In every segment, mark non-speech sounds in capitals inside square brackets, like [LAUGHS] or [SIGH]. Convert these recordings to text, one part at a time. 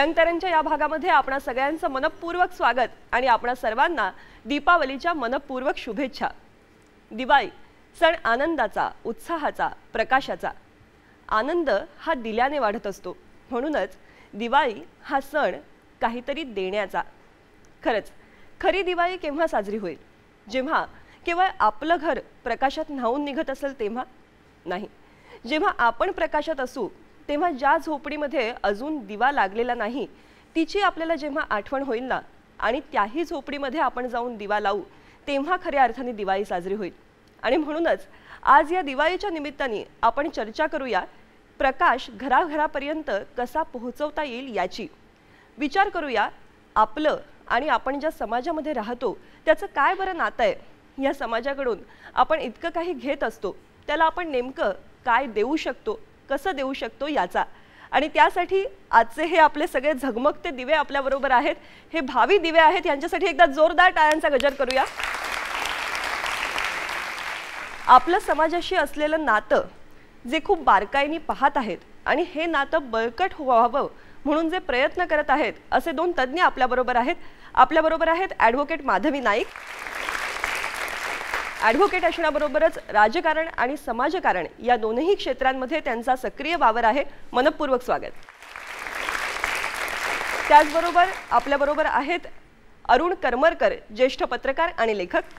यंगतरंगच्या या भागामध्ये आपणा सगळ्यांचं मनपूर्वक स्वागत आणि आपणा सर्वांना दीपावलीच्या मनपूर्वक शुभेच्छा दिवाळी सण आनंदाचा उत्साहाचा प्रकाशाचा आनंद हा दिल्याने वाढत असतो म्हणूनच दिवाळी हा सण काहीतरी देण्याचा खरंच खरी दिवाळी केव्हा साजरी होईल जेव्हा केवळ आपलं घर प्रकाशात न्हावून निघत असेल तेव्हा नाही जेव्हा आपण प्रकाशात असू तेव्हा ज्या झोपडीमध्ये अजून दिवा लागलेला नाही तिची आपल्याला जेव्हा आठवण होईल ना आणि त्याही झोपडीमध्ये आपण जाऊन दिवा लावू तेव्हा खऱ्या अर्थाने दिवाळी साजरी होईल आणि म्हणूनच आज या दिवाळीच्या निमित्ताने आपण चर्चा करूया प्रकाश घराघरापर्यंत कसा पोहोचवता येईल याची विचार करूया आपलं आणि आपण ज्या समाजामध्ये राहतो त्याचं काय बरं नातं आहे या समाजाकडून आपण इतकं काही घेत असतो त्याला आपण नेमकं काय देऊ शकतो कसं देऊ शकतो याचा आणि त्यासाठी आजचे हे आपले सगळे झगमगते दिवे आपल्याबरोबर आहेत हे भावी दिवे आहेत यांच्यासाठी एकदा जोरदार टाळ्यांचा गजर करूया आपलं समाजाशी असलेलं नातं जे खूप बारकाईने पाहत आहेत आणि हे नातं बळकट व्हावं म्हणून जे प्रयत्न करत आहेत असे दोन तज्ज्ञ आपल्याबरोबर आहेत आपल्याबरोबर आहेत ॲडव्होकेट माधवी नाईक ॲडव्होकेट असण्याबरोबरच राजकारण आणि समाजकारण या दोनही क्षेत्रांमध्ये त्यांचा सक्रिय वावर आहे मनपूर्वक स्वागत त्याचबरोबर आपल्याबरोबर आहेत अरुण करमरकर ज्येष्ठ पत्रकार आणि लेखक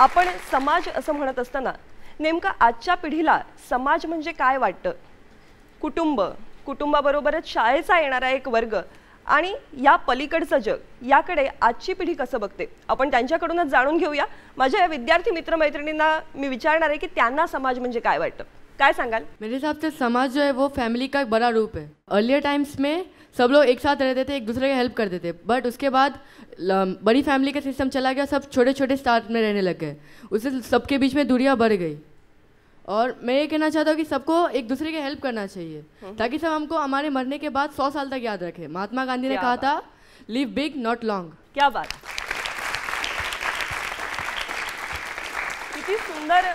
आपण समाज असं म्हणत असताना नेमकं आजच्या पिढीला समाज म्हणजे काय वाटतं कुटुंब कुटुंबाबरोबरच शाळेचा येणारा एक वर्ग आणि या पलीकडचं जग याकडे आजची पिढी कसं बघते आपण त्यांच्याकडूनच जाणून घेऊया माझ्या या विद्यार्थी मित्रमैत्रिणींना मी विचारणार आहे की त्यांना समाज म्हणजे काय वाटतं काय सांगाल मेरे हिसाब से समाज जो है वो फैमिली का एक बड़ा रूप है अर्लियर टाइम्स में सब लोग एक साथ रहते थे एक दूसरे की हेल्प करते थे बट उसके बाद बड़ी फैमिली का सिस्टम चला गया सब छोटे छोटे स्टार्ट में रहने लग गए उससे सबके बीच में दूरियाँ बढ़ गई और मैं ये कहना चाहता हूँ कि सबको एक दूसरे की हेल्प करना चाहिए हम्म। ताकि सब हमको हमारे मरने के बाद सौ साल तक याद रखे महात्मा गांधी ने कहा था लिव बिग नॉट लॉन्ग क्या बात किती सुंदर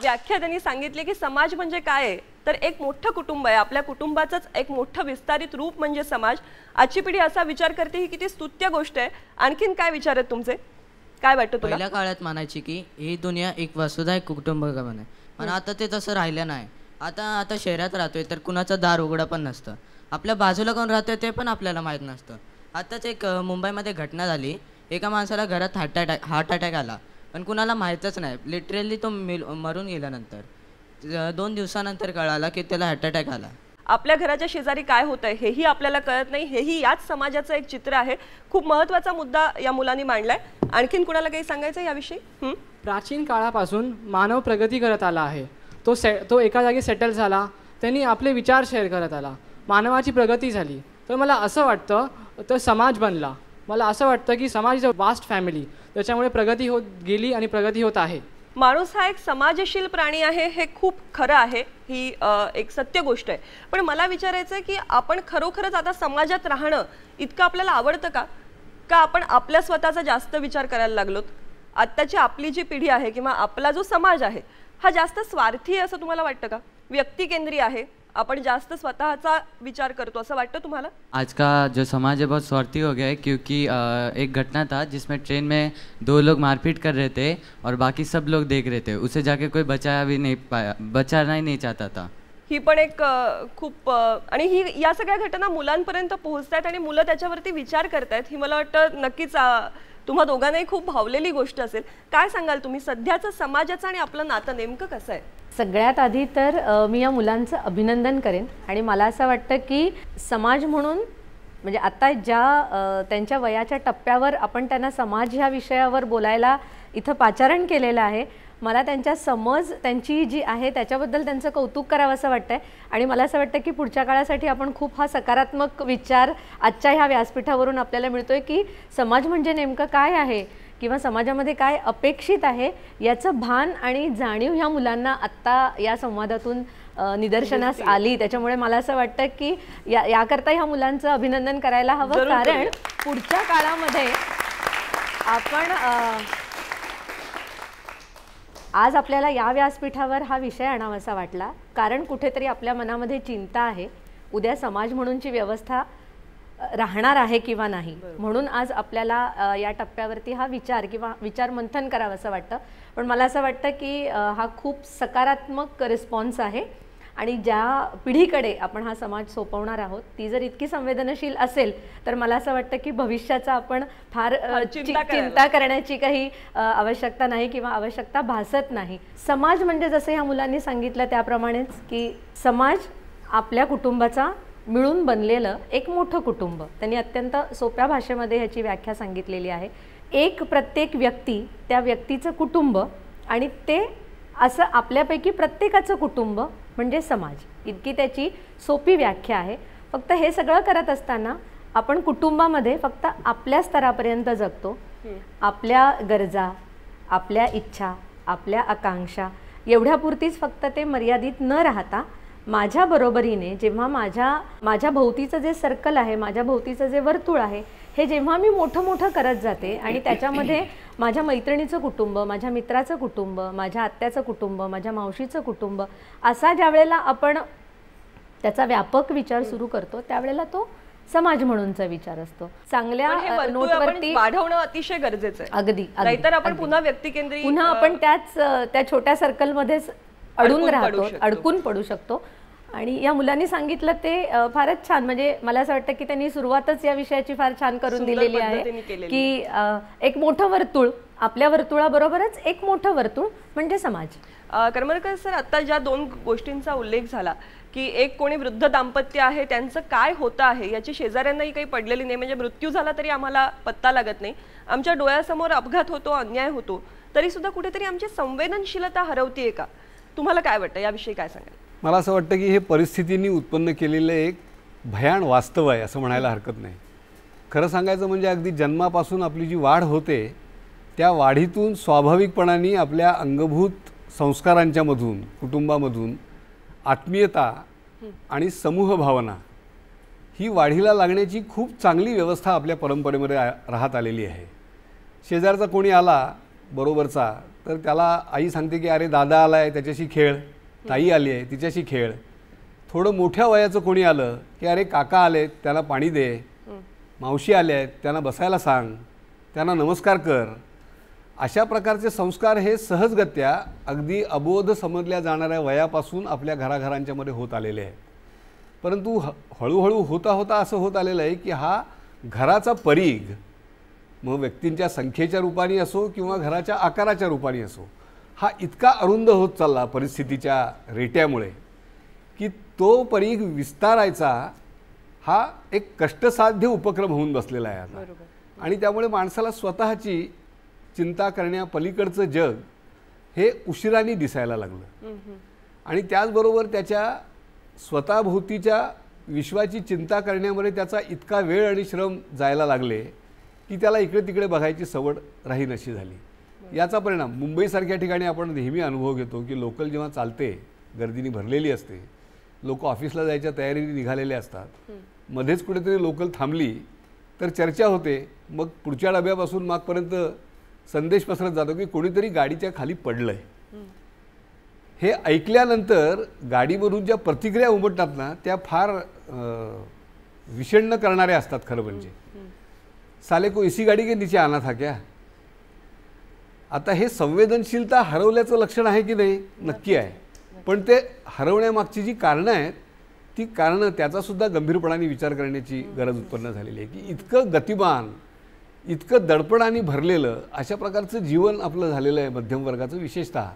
व्याख्या त्यांनी सांगितली की समाज म्हणजे काय तर एक मोठं कुटुंब आहे आपल्या कुटुंबाचंच एक मोठं विस्तारित रूप म्हणजे समाज आजची पिढी असा विचार करते ही किती स्तुत्य गोष्ट आहे आणखीन काय विचार आहेत तुमचे काय वाटतं पहिल्या काळात मानायची की ही दुनिया एक वसुधा एक कुटुंब आहे आणि आता ते तसं राहिलं नाही आता आता शहरात राहतोय तर कुणाचं दार उघडं पण नसतं आपल्या बाजूला कोण राहतोय ते पण आपल्याला माहीत नसतं आताच एक मुंबईमध्ये घटना झाली एका माणसाला घरात हार्ट अटॅक हार्ट अटॅक आला पण कुणाला माहीतच नाही लिटरली तो मिल मरून गेल्यानंतर दोन दिवसानंतर कळाला की त्याला हार्ट अटॅक आला आपल्या घराच्या शेजारी काय होतंय हेही आपल्याला कळत नाही हेही याच समाजाचं एक चित्र आहे खूप महत्त्वाचा मुद्दा या मुलांनी मांडलाय आणखीन कुणाला काही सांगायचं याविषयी प्राचीन काळापासून मानव प्रगती करत आला आहे तो से तो एका जागी सेटल झाला त्यांनी आपले विचार शेअर करत आला मानवाची प्रगती झाली तर मला असं वाटतं तर समाज बनला मला असं वाटतं की समाज इज अ वास्ट फॅमिली त्याच्यामुळे प्रगती होत गेली आणि प्रगती होत आहे माणूस हा एक समाजशील प्राणी आहे हे खूप खरं आहे ही एक सत्य गोष्ट आहे पण मला विचारायचं आहे की आपण खरोखरच आता समाजात राहणं इतकं आपल्याला आवडतं का का आपण आपल्या स्वतःचा जास्त विचार करायला लागलोत आत्ताची आपली जी पिढी आहे किंवा आपला जो समाज आहे हा जास्त स्वार्थी आहे असं तुम्हाला वाटतं का व्यक्तिकेंद्री आहे आपण जास्त स्वतःचा विचार करतो असं वाटतं तुम्हाला आज का जो समाज आहे बहुत स्वार्थी हो गया है क्योंकि एक घटना था जिसमें ट्रेन में दो लोग मारपीट कर रहे थे और बाकी सब लोग देख रहे थे उसे जाके कोई बचाया भी नहीं पाया बचाना ही नहीं चाहता था ही पण एक खूप आणि ही या सगळ्या घटना मुलांपर्यंत पोहोचत आहेत आणि मुलं त्याच्यावरती विचार करतायत ही मला वाटतं नक्कीच तुम्हा दोघांनाही खूप भावलेली गोष्ट असेल काय सांगाल तुम्ही सध्याचं समाजाचं आणि आपलं नातं नेमकं कसं आहे सगळ्यात आधी तर मी या मुलांचं अभिनंदन करेन आणि मला असं वाटतं की समाज म्हणून म्हणजे आता ज्या त्यांच्या वयाच्या टप्प्यावर आपण त्यांना समाज ह्या विषयावर बोलायला इथं पाचारण केलेलं आहे मला त्यांच्या समज त्यांची जी आहे त्याच्याबद्दल त्यांचं कौतुक करावं असं वाटतंय आणि मला असं वाटतं की पुढच्या काळासाठी आपण खूप हा सकारात्मक विचार आजच्या ह्या व्यासपीठावरून आपल्याला मिळतोय की समाज म्हणजे नेमकं काय आहे किंवा समाजामध्ये काय अपेक्षित आहे याचं भान आणि जाणीव ह्या मुलांना आत्ता या संवादातून निदर्शनास आली त्याच्यामुळे मला असं वाटतं की या याकरता ह्या मुलांचं अभिनंदन करायला हवं कारण पुढच्या काळामध्ये आपण आज आपल्याला या व्यासपीठावर हा विषय आणावासा वाटला कारण कुठेतरी आपल्या मनामध्ये चिंता आहे उद्या समाज म्हणूनची व्यवस्था राहणार आहे किंवा नाही म्हणून आज आपल्याला या टप्प्यावरती हा विचार किंवा विचार मंथन करावं असं वाटतं पण मला असं वाटतं की हा खूप सकारात्मक रिस्पॉन्स आहे आणि ज्या पिढीकडे आपण हा समाज सोपवणार आहोत ती जर इतकी संवेदनशील असेल तर मला असं वाटतं की भविष्याचा आपण फार चिंता करण्याची काही आवश्यकता नाही किंवा आवश्यकता भासत नाही समाज म्हणजे जसं ह्या मुलांनी सांगितलं त्याप्रमाणेच की समाज आपल्या कुटुंबाचा मिळून बनलेलं एक मोठं कुटुंब त्यांनी अत्यंत सोप्या भाषेमध्ये ह्याची व्याख्या सांगितलेली आहे एक प्रत्येक व्यक्ती त्या व्यक्तीचं कुटुंब आणि ते असं आपल्यापैकी प्रत्येकाचं कुटुंब म्हणजे समाज इतकी त्याची सोपी व्याख्या आहे फक्त हे सगळं करत असताना आपण कुटुंबामध्ये फक्त आपल्या स्तरापर्यंत जगतो आपल्या गरजा आपल्या इच्छा आपल्या आकांक्षा एवढ्यापुरतीच फक्त ते मर्यादित न राहता माझ्या बरोबरीने जेव्हा माझ्या माझ्या भोवतीचं जे सर्कल आहे माझ्या भोवतीचं जे वर्तुळ आहे हे जेव्हा मी मोठं मोठं करत जाते आणि त्याच्यामध्ये माझ्या मैत्रिणीचं कुटुंब माझ्या मित्राचं कुटुंब माझ्या आत्याचं कुटुंब माझ्या मावशीचं कुटुंब असा ज्या वेळेला आपण त्याचा व्यापक विचार सुरू करतो त्यावेळेला तो समाज म्हणूनचा विचार असतो चांगल्या नोटवरती वाढवणं अतिशय गरजेचं आहे अगदी नाहीतर आपण पुन्हा व्यक्ती केंद्रित पुन्हा आपण त्याच त्या छोट्या सर्कलमध्येच अडून राहतो अडकून पडू शकतो आणि या मुलांनी सांगितलं ते फारच छान म्हणजे मला असं वाटतं की त्यांनी सुरुवातच या विषयाची फार छान करून दिलेली आहे की एक मोठं वर्तुळ आपल्या वर्तुळाबरोबरच एक मोठं वर्तुळ म्हणजे समाज करमरकर सर आता ज्या दोन गोष्टींचा उल्लेख झाला की एक कोणी वृद्ध दाम्पत्य आहे त्यांचं काय होतं आहे याची शेजाऱ्यांनाही काही पडलेली नाही म्हणजे मृत्यू झाला तरी आम्हाला पत्ता लागत नाही आमच्या डोळ्यासमोर अपघात होतो अन्याय होतो तरी सुद्धा कुठेतरी आमची संवेदनशीलता हरवतीये का तुम्हाला काय वाटतं याविषयी काय सांगाल मला असं वाटतं की हे परिस्थितीने उत्पन्न केलेलं एक भयान वास्तव आहे असं म्हणायला हरकत नाही खरं सांगायचं म्हणजे अगदी जन्मापासून आपली जी वाढ होते त्या वाढीतून स्वाभाविकपणाने आपल्या अंगभूत संस्कारांच्यामधून कुटुंबामधून आत्मीयता आणि समूह भावना ही वाढीला लागण्याची खूप चांगली व्यवस्था आपल्या परंपरेमध्ये राहत आलेली आहे शेजारचा कोणी आला बरोबरचा तर त्याला आई सांगते की अरे दादा आला आहे त्याच्याशी खेळ ताई आली आहे तिच्याशी खेळ थोडं मोठ्या वयाचं कोणी आलं की अरे काका आले त्याला पाणी दे मावशी आले आहेत त्यांना बसायला सांग त्यांना नमस्कार कर अशा प्रकारचे संस्कार हे सहजगत्या अगदी अबोध समजल्या जाणाऱ्या वयापासून आपल्या घराघरांच्यामध्ये होत आलेले आहेत परंतु ह हळूहळू होता होता असं होत आलेलं आहे की हा घराचा परीघ मग व्यक्तींच्या संख्येच्या रूपाने असो किंवा घराच्या आकाराच्या रूपाने असो हा इतका अरुंद होत चालला परिस्थितीच्या रेट्यामुळे की तो परी विस्तारायचा हा एक कष्टसाध्य उपक्रम होऊन बसलेला आहे आता आणि त्यामुळे माणसाला स्वतःची चिंता करण्यापलीकडचं जग हे उशिराने दिसायला लागलं आणि त्याचबरोबर त्याच्या स्वतःभोवतीच्या विश्वाची चिंता करण्यामध्ये त्याचा इतका वेळ आणि श्रम जायला लागले की त्याला इकडे तिकडे बघायची सवड राहीन अशी झाली याचा परिणाम मुंबईसारख्या ठिकाणी आपण नेहमी अनुभव घेतो की लोकल जेव्हा चालते गर्दीने भरलेली असते लोक ऑफिसला जायच्या तयारीने निघालेले असतात मध्येच कुठेतरी लोकल थांबली तर चर्चा होते मग पुढच्या डब्यापासून मागपर्यंत संदेश पसरत जातो की कोणीतरी गाडीच्या खाली पडलं आहे हे ऐकल्यानंतर गाडीवरून ज्या प्रतिक्रिया उमटतात ना त्या फार विषण्ण करणाऱ्या असतात खरं म्हणजे साले को इसी गाडी के नीचे आना था क्या आता हे संवेदनशीलता हरवल्याचं लक्षण आहे की नाही नक्की आहे पण ते हरवण्यामागची जी कारणं आहेत ती कारणं त्याचासुद्धा गंभीरपणाने विचार करण्याची गरज उत्पन्न झालेली आहे की इतकं गतिमान इतकं दडपणाने भरलेलं अशा प्रकारचं जीवन आपलं झालेलं आहे मध्यमवर्गाचं विशेषतः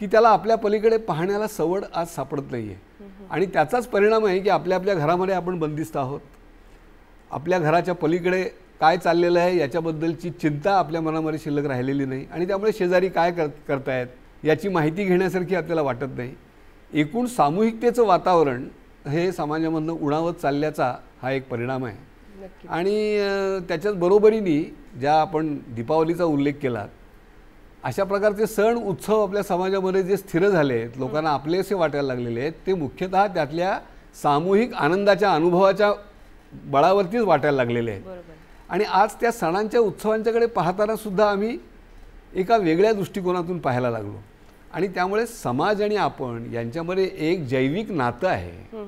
की त्याला आपल्या पलीकडे पाहण्याला सवड आज सापडत नाही आहे आणि त्याचाच परिणाम आहे की आपल्या आपल्या घरामध्ये आपण बंदिस्त आहोत आपल्या घराच्या पलीकडे काय चाललेलं आहे याच्याबद्दलची चिंता आपल्या मनामध्ये शिल्लक राहिलेली नाही आणि त्यामुळे शेजारी काय कर करतायत याची माहिती घेण्यासारखी आपल्याला वाटत नाही एकूण सामूहिकतेचं वातावरण हे समाजामधनं उणावत चालल्याचा हा एक परिणाम आहे आणि त्याच्याच बरोबरीने ज्या आपण दीपावलीचा उल्लेख केला अशा प्रकारचे सण उत्सव आपल्या समाजामध्ये जे स्थिर झाले आहेत लोकांना असे वाटायला लागलेले आहेत ते मुख्यतः त्यातल्या सामूहिक आनंदाच्या अनुभवाच्या बळावरतीच वाटायला लागलेले आहेत आणि आज त्या सणांच्या उत्सवांच्याकडे पाहतानासुद्धा आम्ही एका वेगळ्या दृष्टिकोनातून पाहायला लागलो आणि त्यामुळे समाज आणि आपण यांच्यामध्ये एक जैविक नातं आहे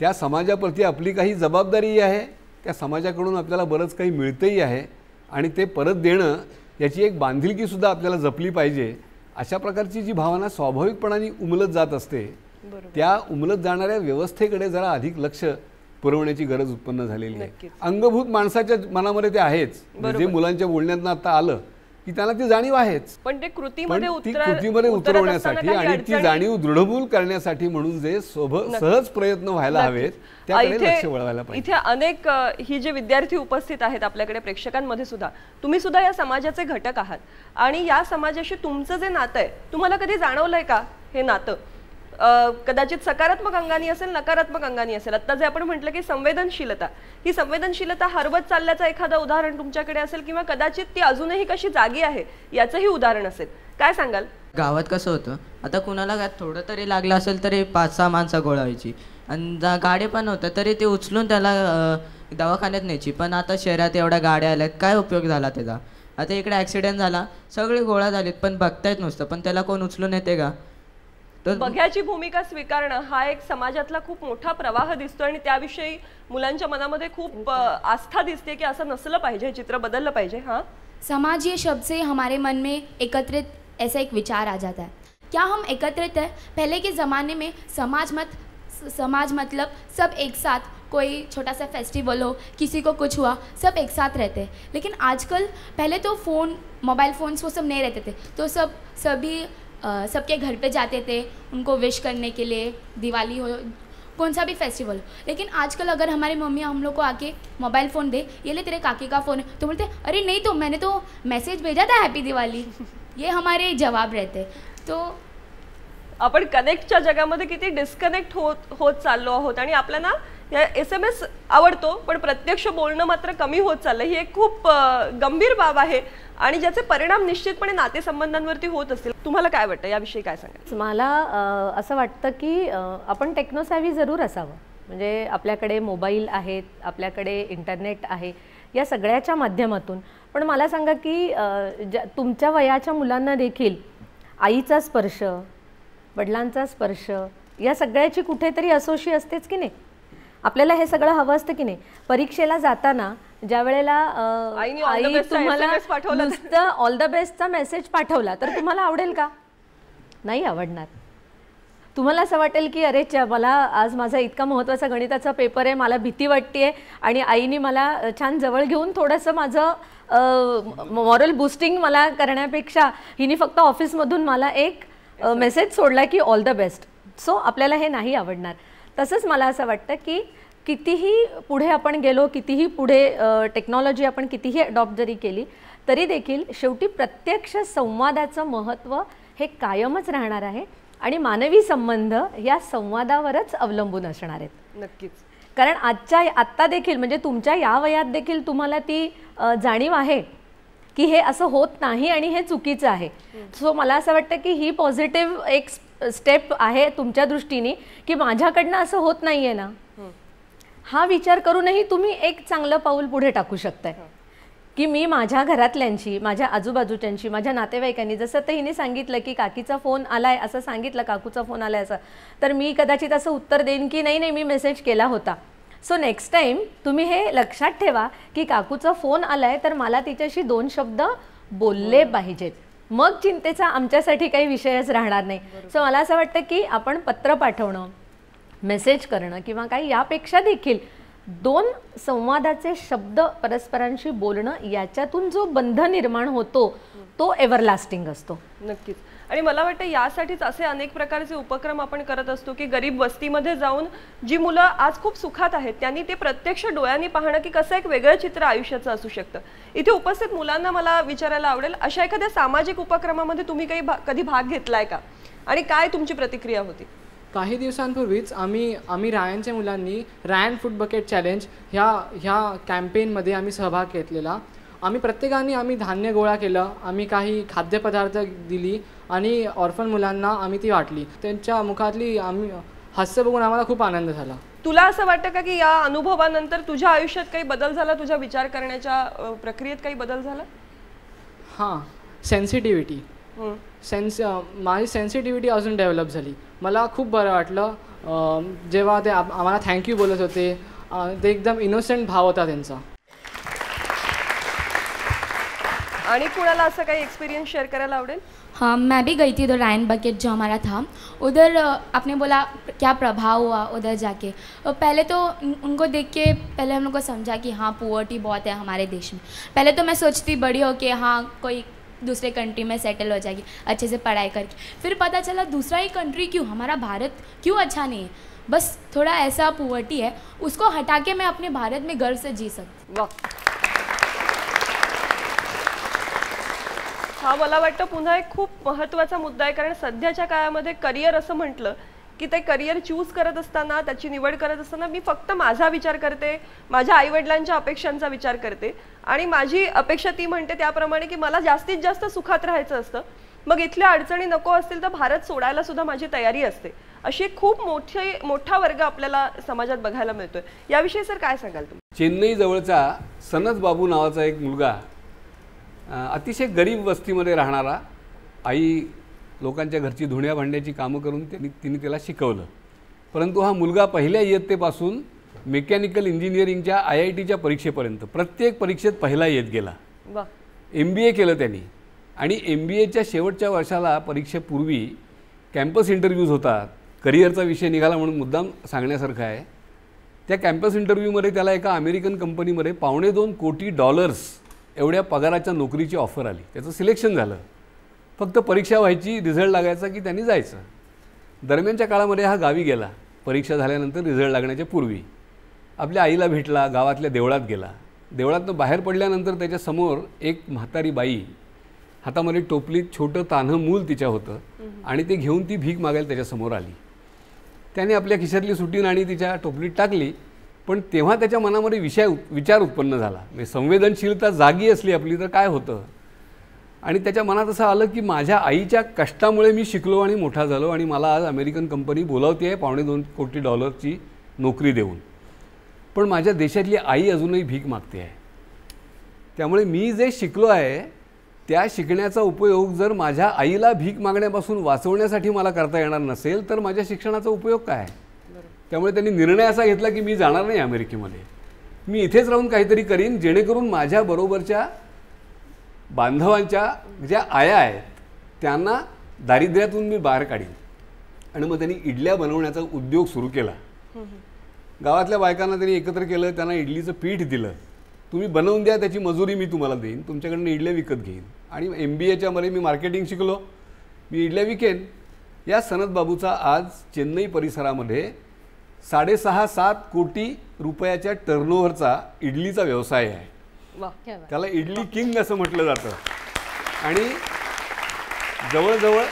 त्या समाजाप्रती आपली काही जबाबदारीही आहे त्या समाजाकडून आपल्याला बरंच काही मिळतंही आहे आणि ते परत देणं याची एक बांधिलकीसुद्धा आपल्याला जपली पाहिजे अशा प्रकारची जी भावना स्वाभाविकपणाने उमलत जात असते त्या उमलत जाणाऱ्या व्यवस्थेकडे जरा अधिक लक्ष पुरवण्याची गरज उत्पन्न झालेली आहे अंगभूत माणसाच्या मनामध्ये ते आहेच जे म्हणजे मुलांच्या बोलण्यात आता आलं की त्याला ती जाणीव आहेच पण ते कृतीमध्ये कृतीमध्ये उतरवण्यासाठी आणि ती जाणीव दृढभूल करण्यासाठी म्हणून जे सहज प्रयत्न व्हायला हवेत त्याकडे लक्ष वळवायला पाहिजे इथे अनेक ही जे विद्यार्थी उपस्थित आहेत आपल्याकडे प्रेक्षकांमध्ये सुद्धा तुम्ही सुद्धा या समाजाचे घटक आहात आणि या समाजाशी तुमचं जे नातं आहे तुम्हाला कधी जाणवलंय का हे नातं कदाचित सकारात्मक अंगानी असेल नकारात्मक अंगानी असेल आता जे आपण म्हटलं की संवेदनशीलता ही संवेदनशीलता हरवत चालल्याचं एखादं उदाहरण तुमच्याकडे असेल किंवा कदाचित ती अजूनही कशी जागी आहे याचंही उदाहरण असेल काय सांगाल गावात कसं होतं आता कुणाला काय थोडं तरी लागलं असेल तरी पाच सहा माणसं व्हायची आणि गाडे पण होतं तरी ते उचलून त्याला दवाखान्यात न्यायची पण आता शहरात एवढ्या गाड्या आल्यात काय उपयोग झाला त्याचा आता इकडे ॲक्सिडेंट झाला सगळे गोळा झालीत पण बघतायत नुसतं पण त्याला कोण उचलून येते का बघ्याची भूमिका स्वीकारणं हा एक समाजातला खूप मोठा प्रवाह दिसतो आणि त्याविषयी मुलांच्या मनामध्ये खूप हो आस्था दिसते की असं नसलं पाहिजे चित्र बदललं पाहिजे हा समाज हे शब्द से हमारे मन में एकत्रित ऐसा एक विचार आ जाता है क्या हम एकत्रित हैं पहले के ज़माने में समाज मत समाज मतलब सब एक साथ कोई छोटा सा फेस्टिवल हो किसी को कुछ हुआ सब एक साथ रहते लेकिन आजकल पहले तो फ़ोन मोबाइल फ़ोन्स वो सब नहीं रहते थे तो सब सभी सबके घर पे जाते थे उनको विश करने के लिए दिवाली हो कौन सा भी फेस्टिवल लेकिन आजकल अगर हमारी मम्मी हम लोग को आके मोबाइल फ़ोन दे ये ले तेरे काके का फ़ोन है तो बोलते अरे नहीं तो मैंने तो मैसेज भेजा था हैप्पी दिवाली [LAUGHS] ये हमारे जवाब रहते तो अपन कनेक्ट जगामध्ये किती डिस्कनेक्ट हो होत चाललो आहोत आणि एस एम एस आवडतो पण प्रत्यक्ष बोलणं मात्र कमी होत चाललं ही एक खूप गंभीर बाब आहे आणि ज्याचे परिणाम निश्चितपणे नातेसंबंधांवरती होत असतील तुम्हाला काय वाटतं याविषयी काय सांगायचं मला असं वाटतं की आपण टेक्नोसॅव्ही जरूर असावं म्हणजे आपल्याकडे मोबाईल आहेत आपल्याकडे इंटरनेट आहे या सगळ्याच्या माध्यमातून पण मला सांगा की तुमच्या वयाच्या मुलांना देखील आईचा स्पर्श वडिलांचा स्पर्श या सगळ्याची कुठेतरी असोशी असतेच की नाही आपल्याला हे सगळं हवं असतं की नाही परीक्षेला जाताना ज्या वेळेला आई तुम्हाला नुसतं ऑल द बेस्टचा मेसेज पाठवला तर तुम्हाला आवडेल का नाही आवडणार तुम्हाला असं वाटेल की अरे मला आज माझा इतका महत्त्वाचा गणिताचा पेपर आहे मला भीती वाटते आणि आईने मला छान जवळ घेऊन थोडंसं माझं मॉरल बुस्टिंग मला करण्यापेक्षा हिने फक्त ऑफिसमधून मला एक मेसेज सोडला की ऑल द बेस्ट सो आपल्याला हे नाही आवडणार तसंच मला असं वाटतं की कितीही पुढे आपण गेलो कितीही पुढे टेक्नॉलॉजी आपण कितीही अडॉप्ट जरी केली तरी देखील शेवटी प्रत्यक्ष संवादाचं महत्त्व हे कायमच राहणार आहे आणि मानवी संबंध या संवादावरच अवलंबून असणार आहेत नक्कीच कारण आजच्या आत्ता देखील म्हणजे तुमच्या या वयात देखील तुम्हाला ती जाणीव आहे की हे असं होत नाही आणि हे चुकीचं आहे सो मला असं वाटतं की ही पॉझिटिव्ह एक स्टेप आहे तुमच्या दृष्टीने की माझ्याकडनं असं होत नाही आहे ना हा विचार करूनही तुम्ही एक चांगलं पाऊल पुढे टाकू शकताय की मी माझ्या घरातल्यांशी माझ्या आजूबाजूच्यांशी माझ्या नातेवाईकांनी जसं तर हिने सांगितलं की काकीचा फोन आलाय असं सांगितलं काकूचा फोन आलाय असं तर मी कदाचित असं उत्तर देईन की नाही नाही मी मेसेज केला होता सो नेक्स्ट टाईम तुम्ही हे लक्षात ठेवा की काकूचा फोन आलाय तर मला तिच्याशी दोन शब्द बोलले पाहिजेत मग चिंतेचा आमच्यासाठी काही विषयच राहणार नाही सो मला असं वाटतं की आपण पत्र पाठवणं मेसेज करणं किंवा काही यापेक्षा देखील दोन संवादाचे शब्द परस्परांशी बोलणं याच्यातून जो बंध निर्माण होतो तो एव्हरलास्टिंग असतो नक्कीच आणि मला वाटतं यासाठीच असे अनेक प्रकारचे उपक्रम आपण करत असतो की गरीब वस्तीमध्ये जाऊन जी मुलं आज खूप सुखात आहेत त्यांनी ते प्रत्यक्ष डोळ्यांनी पाहणं की कसं एक वेगळं चित्र आयुष्याचं असू शकतं इथे उपस्थित मुलांना मला विचारायला आवडेल अशा एखाद्या सामाजिक उपक्रमामध्ये तुम्ही काही कधी भाग घेतलाय का आणि काय तुमची प्रतिक्रिया होती काही दिवसांपूर्वीच आम्ही आम्ही रायांच्या मुलांनी रायन फूड बकेट चॅलेंज ह्या ह्या कॅम्पेनमध्ये आम्ही सहभाग घेतलेला आम्ही प्रत्येकाने आम्ही धान्य गोळा केलं आम्ही काही खाद्यपदार्थ दिली आणि ऑर्फन मुलांना आम्ही ती वाटली त्यांच्या मुखातली आम्ही हास्य बघून आम्हाला खूप आनंद झाला तुला असं वाटतं का की या अनुभवानंतर तुझ्या आयुष्यात काही बदल झाला तुझ्या विचार करण्याच्या प्रक्रियेत काही बदल झाला हां सेन्सिटिव्हिटी सेन्स माझी सेन्सिटिव्हिटी अजून डेव्हलप झाली मला खूप बरं वाटलं जेव्हा ते आम्हाला थँक्यू बोलत होते ते एकदम इनोसेंट भाव होता त्यांचा आणि कुणाला असं काही एक्सपिरियन्स शेअर करायला आवडेल हाँ मैं भी गई थी उधर रायन बकेट जो हमारा था उधर आपने बोला क्या प्रभाव हुआ उधर जाके और पहले तो उनको देख के पहले हम लोग को समझा कि हाँ पुअर्टी बहुत है हमारे देश में पहले तो मैं सोचती बड़ी हो कि हाँ कोई दूसरे कंट्री में सेटल हो जाएगी अच्छे से पढ़ाई करके फिर पता चला दूसरा ही कंट्री क्यों हमारा भारत क्यों अच्छा नहीं है बस थोड़ा ऐसा पुअर्टी है उसको हटा के मैं अपने भारत में गर्व से जी सकती वाह हा मला वाटतं पुन्हा एक खूप महत्त्वाचा मुद्दा आहे कारण सध्याच्या काळामध्ये करिअर असं म्हटलं की ते करिअर चूज करत असताना त्याची निवड करत असताना मी फक्त माझा विचार करते माझ्या आईवडिलांच्या अपेक्षांचा विचार करते आणि माझी अपेक्षा ती म्हणते त्याप्रमाणे की मला जास्तीत जास्त सुखात राहायचं असतं मग इथल्या अडचणी नको असतील तर भारत सोडायला सुद्धा माझी तयारी असते अशी खूप मोठी मोठा वर्ग आपल्याला समाजात बघायला मिळतोय याविषयी सर काय सांगाल तुम्ही चेन्नई जवळचा सनत बाबू नावाचा एक मुलगा अतिशय गरीब वस्तीमध्ये राहणारा आई लोकांच्या घरची धुण्या भांड्याची कामं करून त्यांनी तिने त्याला शिकवलं परंतु हा मुलगा पहिल्या इयत्तेपासून मेकॅनिकल इंजिनिअरिंगच्या आय आय टीच्या परीक्षेपर्यंत प्रत्येक परीक्षेत पहिला येत गेला एम बी ए केलं त्यांनी आणि एम बी एच्या शेवटच्या वर्षाला परीक्षेपूर्वी कॅम्पस इंटरव्ह्यूज होतात करिअरचा विषय निघाला म्हणून मुद्दाम सांगण्यासारखा आहे त्या कॅम्पस इंटरव्ह्यूमध्ये त्याला एका अमेरिकन कंपनीमध्ये पावणे दोन कोटी डॉलर्स एवढ्या पगाराच्या नोकरीची ऑफर आली त्याचं सिलेक्शन झालं फक्त परीक्षा व्हायची रिझल्ट लागायचा की त्यांनी जायचं दरम्यानच्या काळामध्ये हा गावी गेला परीक्षा झाल्यानंतर रिझल्ट लागण्याच्या पूर्वी आपल्या आईला भेटला गावातल्या देवळात गेला देवळातनं बाहेर पडल्यानंतर त्याच्यासमोर एक म्हातारी बाई हातामध्ये टोपलीत छोटं तान्हं मूल तिच्या होतं आणि ते घेऊन ती भीक मागायला त्याच्यासमोर आली त्याने आपल्या खिशातली सुटी नाणी तिच्या टोपलीत टाकली पण तेव्हा त्याच्या मनामध्ये विषय विचार उत्पन्न झाला म्हणजे संवेदनशीलता जागी असली आपली तर काय होतं आणि त्याच्या मनात असं आलं की माझ्या आईच्या कष्टामुळे मी शिकलो आणि मोठा झालो आणि मला आज अमेरिकन कंपनी बोलावते आहे पावणे दोन कोटी डॉलरची नोकरी देऊन पण माझ्या देशातली आई अजूनही भीक मागते आहे त्यामुळे मी जे शिकलो आहे त्या शिकण्याचा उपयोग जर माझ्या आईला भीक मागण्यापासून वाचवण्यासाठी मला करता येणार नसेल तर माझ्या शिक्षणाचा उपयोग काय आहे त्यामुळे त्यांनी निर्णय असा घेतला की मी जाणार नाही अमेरिकेमध्ये मी इथेच राहून काहीतरी करीन जेणेकरून माझ्याबरोबरच्या बांधवांच्या ज्या आया आहेत त्यांना दारिद्र्यातून मी बाहेर काढीन आणि मग त्यांनी इडल्या बनवण्याचा उद्योग सुरू केला गावातल्या बायकांना त्यांनी एकत्र केलं त्यांना इडलीचं पीठ दिलं तुम्ही बनवून द्या त्याची मजुरी मी तुम्हाला देईन तुमच्याकडनं इडल्या विकत घेईन आणि एम बी एच्यामध्ये मी मार्केटिंग शिकलो मी इडल्या विकेन या सनद बाबूचा आज चेन्नई परिसरामध्ये साडेसहा सात कोटी रुपयाच्या टर्नओव्हरचा इडलीचा व्यवसाय आहे त्याला इडली किंग असं म्हटलं जातं आणि जवळजवळ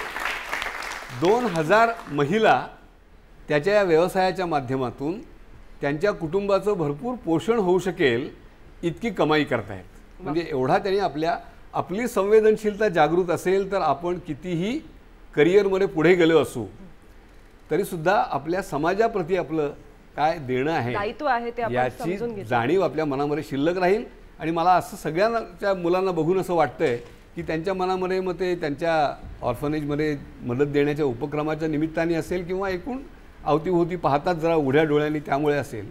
दोन हजार महिला त्याच्या या व्यवसायाच्या माध्यमातून त्यांच्या कुटुंबाचं भरपूर पोषण होऊ शकेल इतकी कमाई करतायत म्हणजे एवढा त्यांनी आपल्या आपली संवेदनशीलता जागृत असेल तर आपण कितीही करिअरमध्ये पुढे गेलो असू तरीसुद्धा आपल्या समाजाप्रती आपलं काय देणं आहे याची जाणीव आपल्या मनामध्ये शिल्लक राहील आणि मला असं सगळ्यांच्या मुलांना बघून असं वाटतंय की त्यांच्या मनामध्ये मग ते त्यांच्या ऑर्फनेजमध्ये मदत देण्याच्या उपक्रमाच्या निमित्ताने असेल किंवा एकूण अवतीभोवती पाहताच जरा उघड्या डोळ्यांनी त्यामुळे असेल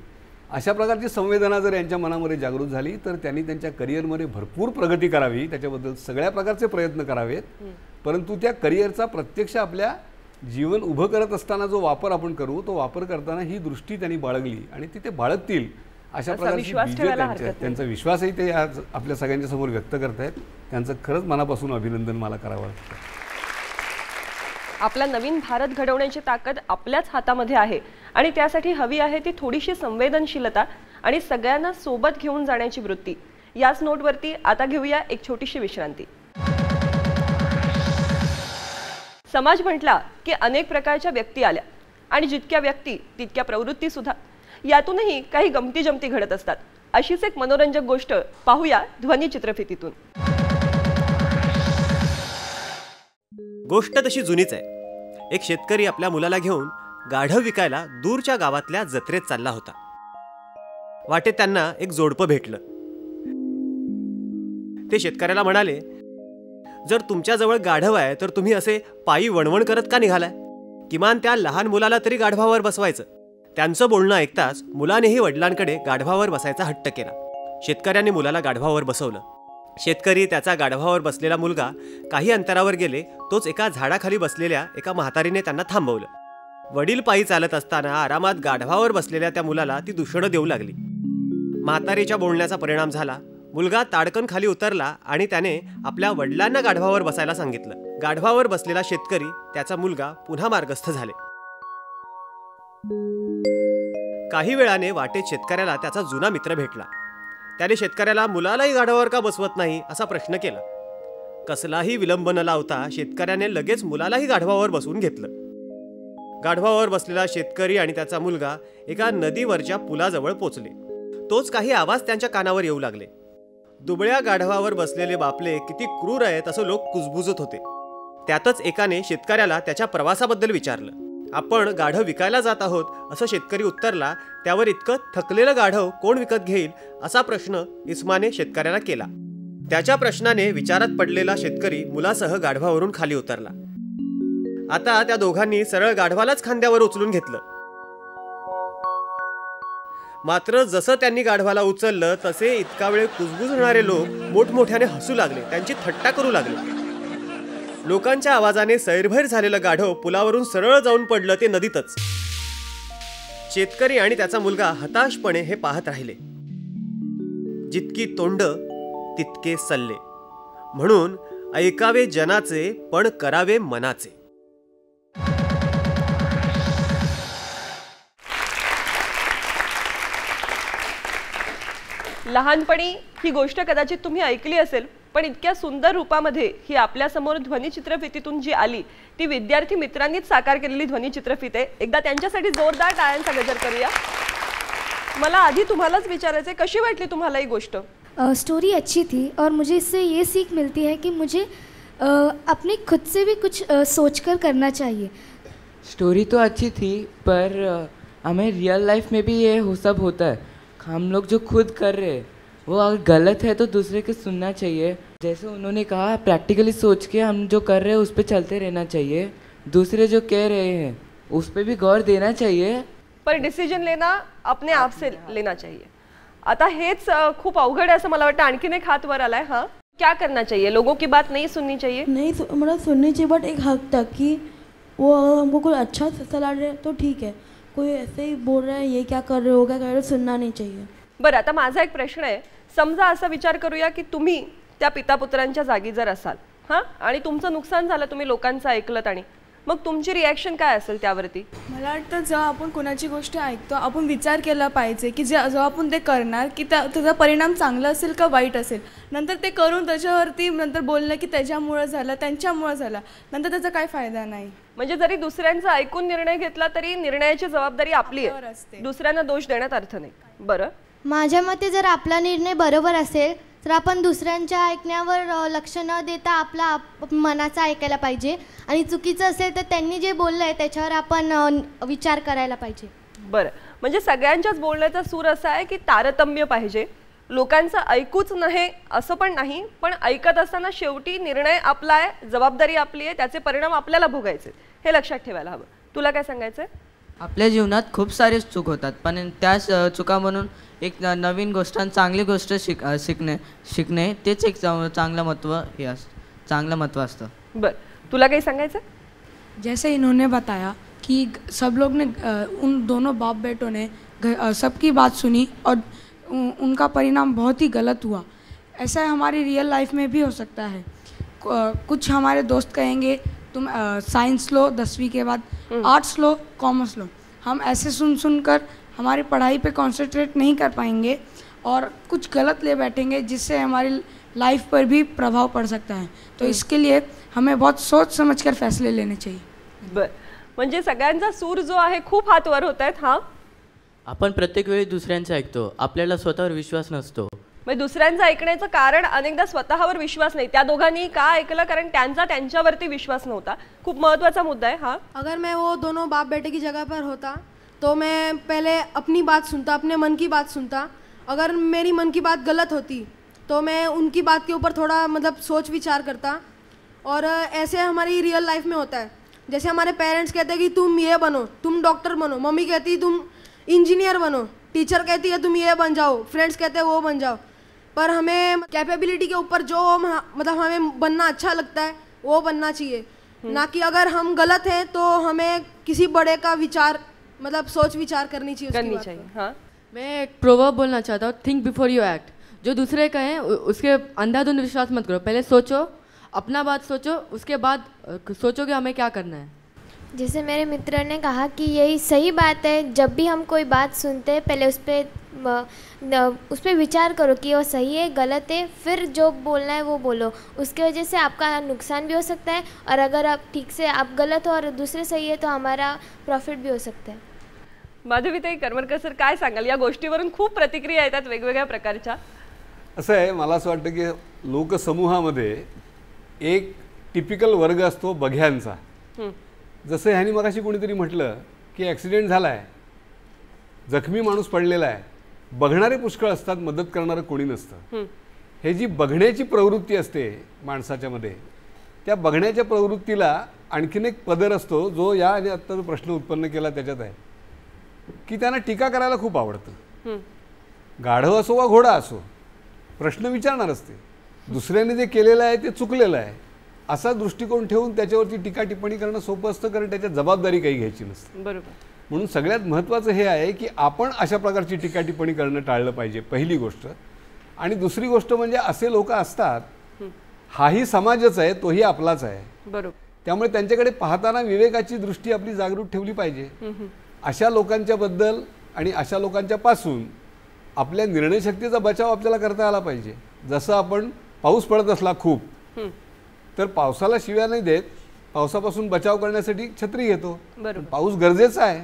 अशा प्रकारची संवेदना जर यांच्या मनामध्ये जागृत झाली तर त्यांनी त्यांच्या करिअरमध्ये भरपूर प्रगती करावी त्याच्याबद्दल सगळ्या प्रकारचे प्रयत्न करावेत परंतु त्या करिअरचा प्रत्यक्ष आपल्या जीवन उभं करत असताना जो वापर आपण करू तो वापर करताना ही दृष्टी त्यांनी बाळगली आणि ती ते बाळगतील अशा प्रकारे त्यांचा विश्वासही ते आज आपल्या सगळ्यांच्या समोर व्यक्त आहेत त्यांचं खरंच मनापासून अभिनंदन मला करावं वाटतं आपला नवीन भारत घडवण्याची ताकद आपल्याच हातामध्ये आहे आणि त्यासाठी हवी आहे ती थोडीशी संवेदनशीलता आणि सगळ्यांना सोबत घेऊन जाण्याची वृत्ती याच नोटवरती आता घेऊया एक छोटीशी विश्रांती समाज म्हटला की अनेक प्रकारच्या व्यक्ती आल्या आणि जितक्या व्यक्ती तितक्या प्रवृत्ती सुद्धा यातूनही काही गमती जमती घडत असतात अशीच एक मनोरंजक गोष्ट पाहूया ध्वनी चित्रफितीतून गोष्ट तशी जुनीच आहे एक शेतकरी आपल्या मुलाला घेऊन गाढव विकायला दूरच्या गावातल्या जत्रेत चालला होता वाटेत त्यांना एक जोडपं भेटलं ते शेतकऱ्याला म्हणाले जर तुमच्याजवळ गाढव आहे तर तुम्ही असे पायी वणवण करत का निघालाय किमान त्या लहान मुलाला तरी गाढवावर बसवायचं त्यांचं बोलणं ऐकताच मुलानेही वडिलांकडे गाढवावर बसायचा हट्ट केला शेतकऱ्यांनी मुलाला गाढवावर बसवलं शेतकरी त्याचा गाढवावर बसलेला मुलगा काही अंतरावर गेले तोच एका झाडाखाली बसलेल्या एका म्हातारीने त्यांना थांबवलं वडील पायी चालत असताना आरामात गाढवावर बसलेल्या त्या मुलाला ती दूषणं देऊ लागली म्हातारीच्या बोलण्याचा परिणाम झाला मुलगा ताडकन खाली उतरला आणि त्याने आपल्या वडिलांना गाढवावर बसायला सांगितलं गाढवावर बसलेला शेतकरी त्याचा मुलगा पुन्हा मार्गस्थ झाले काही वेळाने वाटेत शेतकऱ्याला त्याचा जुना मित्र भेटला त्याने शेतकऱ्याला मुलालाही गाढवावर का बसवत नाही असा प्रश्न केला कसलाही विलंब न लावता शेतकऱ्याने लगेच मुलालाही गाढवावर बसवून घेतलं गाढवावर बसलेला शेतकरी आणि त्याचा मुलगा एका नदीवरच्या पुलाजवळ पोचले तोच काही आवाज त्यांच्या कानावर येऊ लागले दुबळ्या गाढवावर बसलेले बापले किती क्रूर आहेत असं लोक कुजबुजत होते त्यातच एकाने शेतकऱ्याला त्याच्या प्रवासाबद्दल विचारलं आपण गाढव विकायला जात आहोत असं शेतकरी उत्तरला त्यावर इतकं थकलेलं गाढव कोण विकत घेईल असा प्रश्न इस्माने शेतकऱ्याला केला त्याच्या प्रश्नाने विचारात पडलेला शेतकरी मुलासह गाढवावरून खाली उतरला आता त्या दोघांनी सरळ गाढवालाच खांद्यावर उचलून घेतलं मात्र जसं त्यांनी गाढवाला उचललं तसे इतका वेळ कुजबुजणारे लोक मोठमोठ्याने हसू लागले त्यांची थट्टा करू लागले लोकांच्या आवाजाने सैरभैर झालेलं गाढव पुलावरून सरळ जाऊन पडलं ते नदीतच शेतकरी आणि त्याचा मुलगा हताशपणे हे पाहत राहिले जितकी तोंड तितके सल्ले म्हणून ऐकावे जनाचे पण करावे मनाचे लहानपणी ही गोष्ट कदाचित तुम्ही ऐकली असेल पण इतक्या सुंदर रूपामध्ये ही आपल्यासमोर ध्वनीचित्रफितीतून जी आली ती विद्यार्थी मित्रांनीच साकार केलेली ध्वनीचित्रफित आहे एकदा त्यांच्यासाठी जोरदार टाळ्यांचा गजर करूया मला आधी तुम्हालाच विचारायचं आहे कशी वाटली तुम्हाला ही गोष्ट स्टोरी अच्छी थी और मुझे इससे ये सीख मिलती है कि मुझे अपने खुद से भी कुछ सोच कर करना चाहिए स्टोरी तो अच्छी थी पर हमें रियल लाइफ में भी ये हो सब होता है हम लोग जो खुद कर रहे हैं वो अगर गलत है तो दूसरे के सुनना चाहिए जैसे उन्होंने कहा प्रैक्टिकली सोच के हम जो कर रहे हैं उस पर चलते रहना चाहिए दूसरे जो कह रहे हैं उस पर भी गौर देना चाहिए पर डिसीजन लेना अपने आप से लेना चाहिए आता हेच खूप अवघड आहे असं मला वाटतं आणखीन एक हात वर आलाय हा क्या करना चाहिए लोगों की बात नहीं सुननी चाहिए नहीं मतलब सुननी चाहिए बट एक हद तक कि वो हमको कोई अच्छा सलाह दे तो ठीक है कोई ऐसे ही बोल रहा है ये क्या कर रहे हो क्या कर रहे हो सुनना नहीं चाहिए बरं आता माझा एक प्रश्न आहे समजा असा विचार करूया की तुम्ही त्या पिता पुत्रांच्या जागी जर असाल हां आणि तुमचं नुकसान झालं तुम्ही लोकांचं ऐकलत आणि मग तुमची रिॲक्शन काय असेल त्यावरती मला वाटतं जेव्हा आपण कोणाची गोष्ट ऐकतो आपण विचार केला पाहिजे की जे जेव्हा आपण ते करणार की त्या त्याचा परिणाम चांगला असेल का वाईट असेल नंतर ते करून त्याच्यावरती नंतर बोललं की त्याच्यामुळं झालं त्यांच्यामुळं झालं नंतर त्याचा काय फायदा नाही म्हणजे जरी दुसऱ्यांचा ऐकून निर्णय घेतला तरी निर्णयाची जबाबदारी आपली असते दुसऱ्यांना दोष देण्यात अर्थ नाही बरं माझ्या मते जर आपला निर्णय बरोबर असेल तर आपण दुसऱ्यांच्या ऐकण्यावर लक्ष न देता आपला मनाचा ऐकायला पाहिजे आणि चुकीचं असेल तर त्यांनी जे बोललं आहे त्याच्यावर आपण विचार करायला पाहिजे बरं म्हणजे सगळ्यांच्याच बोलण्याचा सूर असा आहे की तारतम्य पाहिजे लोकांचं ऐकूच नाही असं पण नाही पण ऐकत असताना शेवटी निर्णय आपला आहे जबाबदारी आपली आहे त्याचे परिणाम आपल्याला भोगायचे हे लक्षात ठेवायला हवं तुला काय सांगायचं आपल्या जीवनात खूप सारे चूक होतात पण त्या चुका म्हणून एक नवीन गोष्ट आणि चांगली गोष्ट शिक शिकणे शिकणे तेच एक चांगलं महत्त्व हे असतं चांगलं महत्त्व असतं बरं तुला काही सांगायचं जैसे इन्होंने बताया की सब लोग ने उन दोनों बाप बेटों ने सबकी बात सुनी और उनका परिणाम बहुत ही गलत हुआ ऐसा हमारी रियल लाइफ में भी हो सकता है कुछ हमारे दोस्त कहेंगे तुम साइंस लो दसवीं के बाद आर्ट्स लो कॉमर्स लो हम ऐसे सुन सुन कर हमारी पढ़ाई पे कंसंट्रेट नहीं कर पाएंगे और कुछ गलत ले बैठेंगे जिससे हमारी लाइफ पर भी प्रभाव पड़ सकता है तो इसके लिए हमें बहुत सोच समझ कर फैसले लेने चाहिए म्हणजे सगळ्यांचा सूर जो आहे खूप हातवर होत आहेत हा आपण प्रत्येक वेळी दुसऱ्यांचा ऐकतो आपल्याला स्वतःवर विश्वास नसतो मग म्हणजे दुसऱ्यांचं ऐकण्याचं कारण अनेकदा स्वतःवर विश्वास नाही त्या दोघांनी का ऐकलं कारण त्यांचा त्यांच्यावरती विश्वास नव्हता खूप महत्वाचा मुद्दा आहे हा अगर मैं वो दोनों बाप बेटे की जगह पर होता तो मैं पहले अपनी बात सुनता अपने मन की बात सुनता अगर मेरी मन की बात गलत होती तो मैं उनकी बात के ऊपर थोड़ा मतलब सोच विचार करता और ऐसे हमारी रियल लाइफ में होता है जैसे हमारे पेरेंट्स कहते हैं कि तुम ये बनो तुम डॉक्टर बनो मम्मी कहती तुम इंजीनियर बनो टीचर कहती है तुम ये बन जाओ फ्रेंड्स कहते हैं वो बन जाओ पर हमें कैपेबिलिटी के ऊपर जो हम मतलब हमें बनना अच्छा लगता है वो बनना चाहिए हम्म। ना कि अगर हम गलत हैं तो हमें किसी बड़े का विचार मतलब सोच विचार करनी चाहिए करनी चाहिए हाँ मैं एक प्रोवर्ब बोलना चाहता हूँ थिंक बिफोर यू एक्ट जो दूसरे का है उसके अंधाधुंध विश्वास मत करो पहले सोचो अपना बात सोचो उसके बाद सोचो कि हमें क्या करना है जैसे मेरे मित्र ने कहा कि यही सही बात है जब भी हम कोई बात सुनते हैं पहले उस पर उस पर विचार करो कि वो सही है गलत है फिर जो बोलना है वो बोलो उसके वजह से आपका नुकसान भी हो सकता है और अगर आप ठीक से आप गलत हो और दुसरे सही है तो हमारा प्रॉफिट भी हो सकता है माधवीताई करमरकर सर काय सांगाल या गोष्टीवरून खूप प्रतिक्रिया येतात वेगवेगळ्या प्रकारच्या असं आहे मला असं वाटतं की लोकसमूहामध्ये एक टिपिकल वर्ग असतो बघ्यांचा जसं ह्यानी मगाशी कोणीतरी म्हटलं की ॲक्सिडेंट झाला आहे जखमी माणूस पडलेला आहे बघणारे पुष्कळ असतात मदत करणारं कोणी नसतं हे जी बघण्याची प्रवृत्ती असते माणसाच्यामध्ये त्या बघण्याच्या प्रवृत्तीला आणखीन एक पदर असतो जो या आत्ता जो प्रश्न उत्पन्न केला त्याच्यात आहे की त्यांना टीका करायला खूप आवडतं गाढव असो वा घोडा असो प्रश्न विचारणार असते दुसऱ्याने जे केलेलं आहे ते चुकलेलं आहे असा दृष्टिकोन ठेवून त्याच्यावरती टीका टिप्पणी करणं सोपं असतं कारण त्याच्या जबाबदारी काही घ्यायची नसते बरोबर म्हणून सगळ्यात महत्त्वाचं हे आहे की आपण अशा प्रकारची टीका टिप्पणी करणं टाळलं पाहिजे पहिली गोष्ट आणि दुसरी गोष्ट म्हणजे असे लोक असतात हाही समाजच आहे तोही आपलाच आहे बरोबर त्यामुळे त्यांच्याकडे पाहताना विवेकाची दृष्टी आपली जागृत ठेवली पाहिजे अशा लोकांच्या बद्दल आणि अशा लोकांच्या पासून आपल्या निर्णयशक्तीचा बचाव आपल्याला करता आला पाहिजे जसं आपण पाऊस पडत असला खूप तर पावसाला शिव्या नाही देत पावसापासून बचाव करण्यासाठी छत्री घेतो पाऊस गरजेचा आहे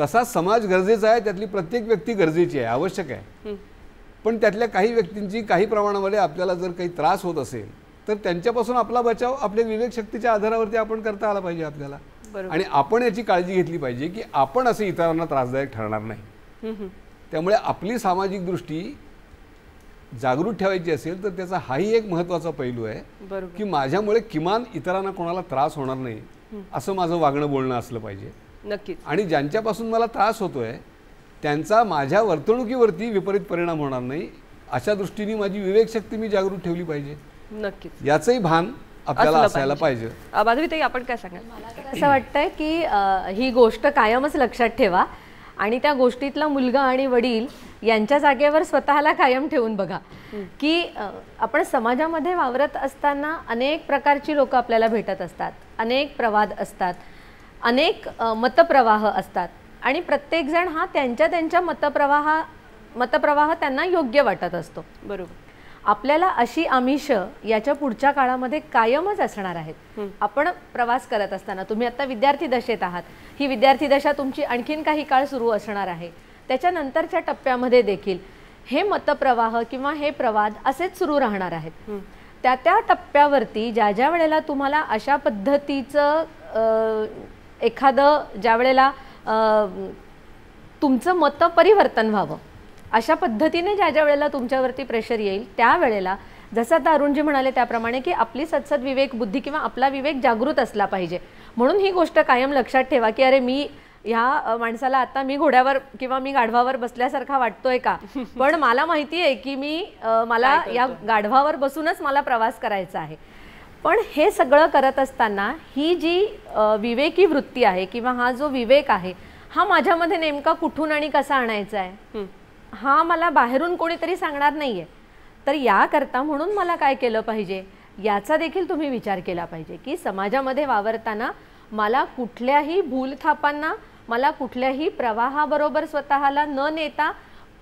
तसा समाज गरजेचा आहे त्यातली प्रत्येक व्यक्ती गरजेची आहे आवश्यक आहे पण त्यातल्या काही व्यक्तींची काही प्रमाणामध्ये आपल्याला जर काही त्रास होत असेल तर त्यांच्यापासून आपला बचाव आपल्या विवेकशक्तीच्या आधारावरती आपण करता आला पाहिजे आपल्याला आणि आपण याची काळजी घेतली पाहिजे की आपण असे इतरांना त्रासदायक ठरणार नाही त्यामुळे आपली सामाजिक दृष्टी जागृत ठेवायची असेल तर त्याचा हाही एक महत्वाचा पैलू आहे की माझ्यामुळे किमान इतरांना कोणाला त्रास होणार नाही असं माझं वागणं बोलणं असलं पाहिजे नक्की आणि ज्यांच्यापासून मला त्रास होतोय त्यांचा माझ्या वर्तणुकीवरती विपरीत परिणाम होणार नाही अशा दृष्टीने माझी विवेकशक्ती मी जागृत ठेवली पाहिजे नक्की याचंही भान आपल्याला असायला पाहिजे माधवी ताई आपण काय सांगाल मला असं वाटतंय की ही गोष्ट कायमच लक्षात ठेवा आणि त्या गोष्टीतला मुलगा आणि वडील यांच्या जागेवर स्वतःला कायम ठेवून बघा की आपण समाजामध्ये वावरत असताना अनेक प्रकारची लोकं आपल्याला भेटत असतात अनेक प्रवाद असतात अनेक मतप्रवाह असतात आणि प्रत्येकजण हा त्यांच्या त्यांच्या मतप्रवाहा मतप्रवाह त्यांना योग्य वाटत असतो बरोबर आपल्याला अशी आमिष याच्या पुढच्या काळामध्ये कायमच असणार आहेत आपण प्रवास करत असताना तुम्ही आता विद्यार्थी दशेत आहात ही विद्यार्थी दशा तुमची आणखीन काही काळ सुरू असणार आहे त्याच्यानंतरच्या टप्प्यामध्ये देखील हे मतप्रवाह किंवा हे प्रवाद असेच सुरू राहणार आहेत त्या त्या टप्प्यावरती ज्या ज्या वेळेला तुम्हाला अशा पद्धतीचं एखादं ज्या वेळेला तुमचं मत परिवर्तन व्हावं अशा पद्धतीने ज्या ज्या वेळेला तुमच्यावरती प्रेशर येईल त्यावेळेला जसं आता अरुणजी म्हणाले त्याप्रमाणे की आपली सतसद विवेक बुद्धी किंवा आपला विवेक जागृत असला पाहिजे म्हणून ही गोष्ट कायम लक्षात ठेवा की अरे मी ह्या माणसाला आता मी घोड्यावर किंवा मी गाढवावर बसल्यासारखा वाटतोय का [LAUGHS] पण मला माहिती आहे की मी मला या गाढवावर बसूनच मला प्रवास करायचा आहे पण हे सगळं करत असताना ही जी विवेकी वृत्ती आहे किंवा हा जो विवेक आहे हा माझ्यामध्ये नेमका कुठून आणि कसा आणायचा आहे हा मला बाहेरून कोणीतरी सांगणार नाही आहे तर याकरता म्हणून मला काय केलं पाहिजे याचा देखील तुम्ही विचार केला पाहिजे की समाजामध्ये वावरताना मला कुठल्याही भूलथापांना मला कुठल्याही प्रवाहाबरोबर स्वतःला न नेता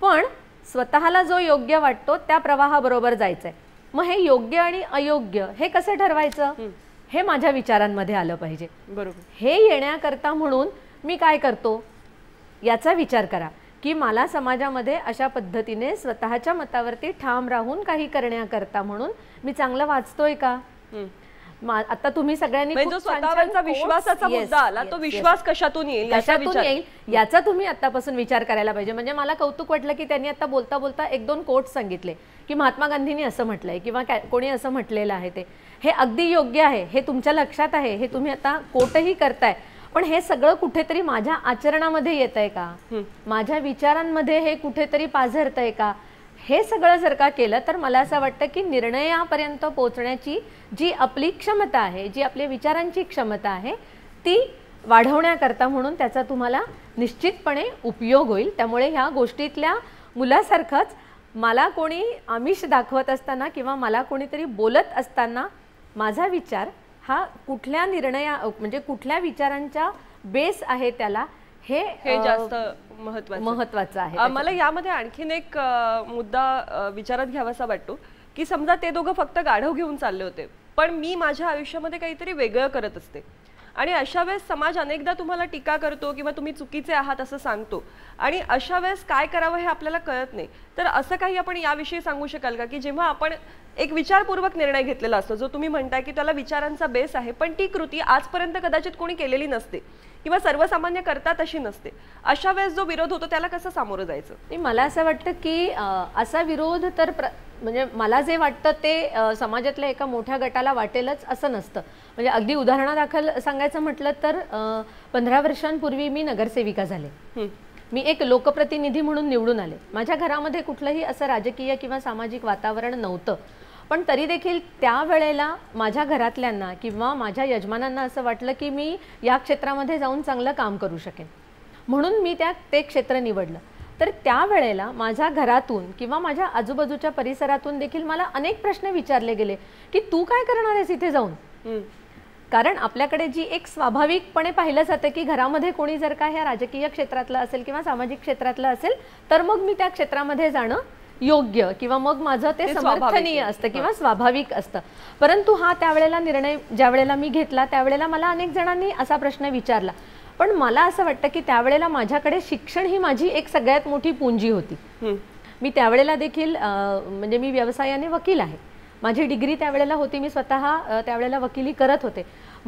पण स्वतःला जो योग्य वाटतो त्या प्रवाहाबरोबर जायचं आहे मग हे योग्य आणि अयोग्य हे कसं ठरवायचं हे माझ्या विचारांमध्ये आलं पाहिजे बरोबर हे येण्याकरता म्हणून मी काय करतो याचा विचार करा की मला समाजामध्ये अशा पद्धतीने स्वतःच्या मतावरती ठाम राहून काही करण्याकरता म्हणून मी चांगलं वाचतोय का आता तुम्ही सगळ्यांनी म्हणजे तो विश्वास कशातून येईल कशातून येईल याचा तुम्ही आतापासून विचार करायला पाहिजे म्हणजे मला कौतुक वाटलं की त्यांनी आता बोलता बोलता एक दोन कोट सांगितले की महात्मा गांधींनी असं म्हटलंय किंवा कोणी असं म्हटलेलं आहे ते हे अगदी योग्य आहे हे तुमच्या लक्षात आहे हे तुम्ही आता कोटही करताय पण हे सगळं कुठेतरी माझ्या आचरणामध्ये येत आहे का माझ्या विचारांमध्ये हे कुठेतरी पाझरत आहे का हे सगळं जर का केलं तर मला असं वाटतं की निर्णयापर्यंत पोचण्याची जी आपली क्षमता आहे जी आपल्या विचारांची क्षमता आहे ती वाढवण्याकरता म्हणून त्याचा तुम्हाला निश्चितपणे उपयोग होईल त्यामुळे ह्या गोष्टीतल्या मुलासारखंच मला कोणी आमिष दाखवत असताना किंवा मला कोणीतरी बोलत असताना माझा विचार हा कुठल्या निर्णया म्हणजे कुठल्या विचारांच्या बेस आहे त्याला हे हे जास्त महत्वाचं महत्वाचं आहे मला यामध्ये आणखीन एक मुद्दा विचारात घ्यावासा वाटतो की समजा ते दोघं फक्त गाढव घेऊन चालले होते पण मी माझ्या आयुष्यामध्ये काहीतरी वेगळं करत असते आणि अशा वेळेस समाज अनेकदा तुम्हाला टीका करतो किंवा तुम्ही चुकीचे आहात असं सांगतो आणि अशा वेळेस काय करावं हे आपल्याला कळत नाही तर असं काही आपण याविषयी सांगू शकाल का की जेव्हा आपण एक विचारपूर्वक निर्णय घेतलेला असतो जो तुम्ही म्हणताय की त्याला विचारांचा बेस आहे पण ती कृती आजपर्यंत कदाचित कोणी केलेली नसते किंवा सर्वसामान्य करता तशी नसते अशा वेळेस जो विरोध होतो त्याला कसं सामोरं जायचं मला असं वाटतं की असा विरोध तर म्हणजे मला जे वाटतं ते समाजातल्या एका मोठ्या गटाला वाटेलच असं नसतं म्हणजे अगदी उदाहरणादाखल सांगायचं म्हटलं तर पंधरा वर्षांपूर्वी मी नगरसेविका झाले मी एक लोकप्रतिनिधी म्हणून निवडून आले माझ्या घरामध्ये कुठलंही असं राजकीय किंवा सामाजिक वातावरण नव्हतं पण तरी देखील त्यावेळेला माझ्या घरातल्यांना किंवा माझ्या यजमानांना असं वाटलं की मी या क्षेत्रामध्ये जाऊन चांगलं काम करू शकेन म्हणून मी त्या ते क्षेत्र निवडलं तर त्यावेळेला माझ्या घरातून किंवा माझ्या आजूबाजूच्या परिसरातून देखील मला अनेक प्रश्न विचारले गेले की तू काय करणार आहेस इथे जाऊन कारण आपल्याकडे जी एक स्वाभाविकपणे पाहिलं जातं की घरामध्ये कोणी जर का ह्या राजकीय क्षेत्रातलं असेल किंवा सामाजिक क्षेत्रातलं असेल तर मग मी त्या क्षेत्रामध्ये जाणं योग्य किंवा मग माझं ते समर्थनीय असतं किंवा स्वाभाविक असतं परंतु हा त्यावेळेला निर्णय ज्या वेळेला मी घेतला त्यावेळेला मला अनेक जणांनी असा प्रश्न विचारला पण मला असं वाटतं की त्यावेळेला माझ्याकडे शिक्षण ही माझी एक सगळ्यात मोठी पूंजी होती मी त्यावेळेला देखील म्हणजे मी व्यवसायाने वकील आहे माझी डिग्री त्यावेळेला होती मी स्वतः त्यावेळेला वकिली करत होते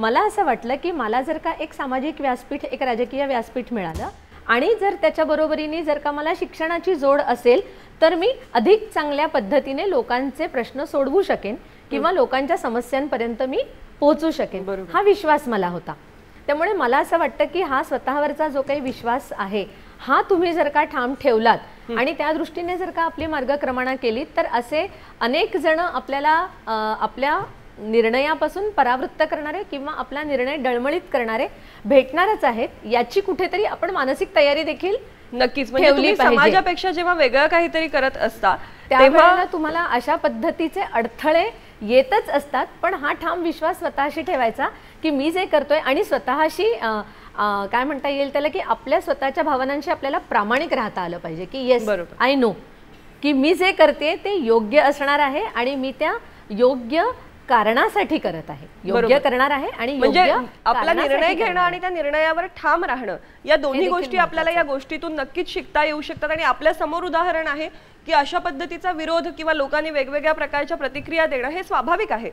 मला असं वाटलं की मला जर का एक सामाजिक व्यासपीठ एक राजकीय व्यासपीठ मिळालं आणि जर बरोबरीने जर का मला शिक्षणाची जोड असेल तर मी अधिक चांगल्या पद्धतीने लोकांचे प्रश्न सोडवू शकेन किंवा लोकांच्या समस्यांपर्यंत मी पोहोचू शकेन हा विश्वास मला होता त्यामुळे मला असं वाटतं की हा स्वतःवरचा जो काही विश्वास आहे हा तुम्ही जर का ठाम ठेवलात आणि त्या दृष्टीने जर का आपली मार्गक्रमणा केली तर असे अनेक जण आपल्याला आपल्या निर्णयापासून परावृत्त करणारे किंवा आपला निर्णय डळमळीत करणारे भेटणारच आहेत याची कुठेतरी आपण मानसिक तयारी देखील नक्कीच म्हणजे समाजापेक्षा जेव्हा वेगळं काहीतरी करत असता तेव्हा तुम्हाला अशा पद्धतीचे अडथळे येतच असतात पण हा ठाम विश्वास स्वतःशी ठेवायचा की मी जे करतोय आणि स्वतःशी काय म्हणता येईल त्याला की आपल्या स्वतःच्या भावनांशी आपल्याला प्रामाणिक राहता आलं पाहिजे की येस बरोबर आय नो की मी जे करते ते योग्य असणार आहे आणि मी त्या योग्य कारणासाठी करत आहे योग्य करणार आहे आणि म्हणजे आपला निर्णय घेणं आणि त्या निर्णयावर ठाम राहणं या दोन्ही गोष्टी आपल्याला या गोष्टीतून नक्कीच शिकता येऊ शकतात आणि आपल्या समोर उदाहरण आहे की अशा पद्धतीचा विरोध किंवा लोकांनी वेगवेगळ्या प्रकारच्या प्रतिक्रिया देणं हे स्वाभाविक आहे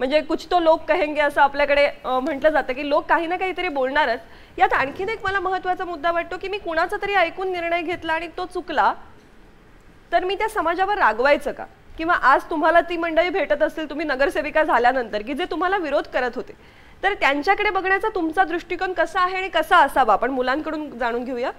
म्हणजे कुछ तो लोक कहेंगे असं आपल्याकडे म्हटलं जातं की लोक काही ना काहीतरी बोलणारच यात आणखीन एक मला महत्त्वाचा मुद्दा वाटतो की मी कुणाचा तरी ऐकून निर्णय घेतला आणि तो चुकला तर मी त्या समाजावर रागवायचं का किंवा आज तुम्हाला ती मंडळी भेटत असतील तुम्ही नगरसेविका झाल्यानंतर की जे तुम्हाला विरोध करत होते तर त्यांच्याकडे बघण्याचा तुमचा दृष्टिकोन कसा आहे आणि कसा असावा आपण मुलांकडून जाणून घेऊया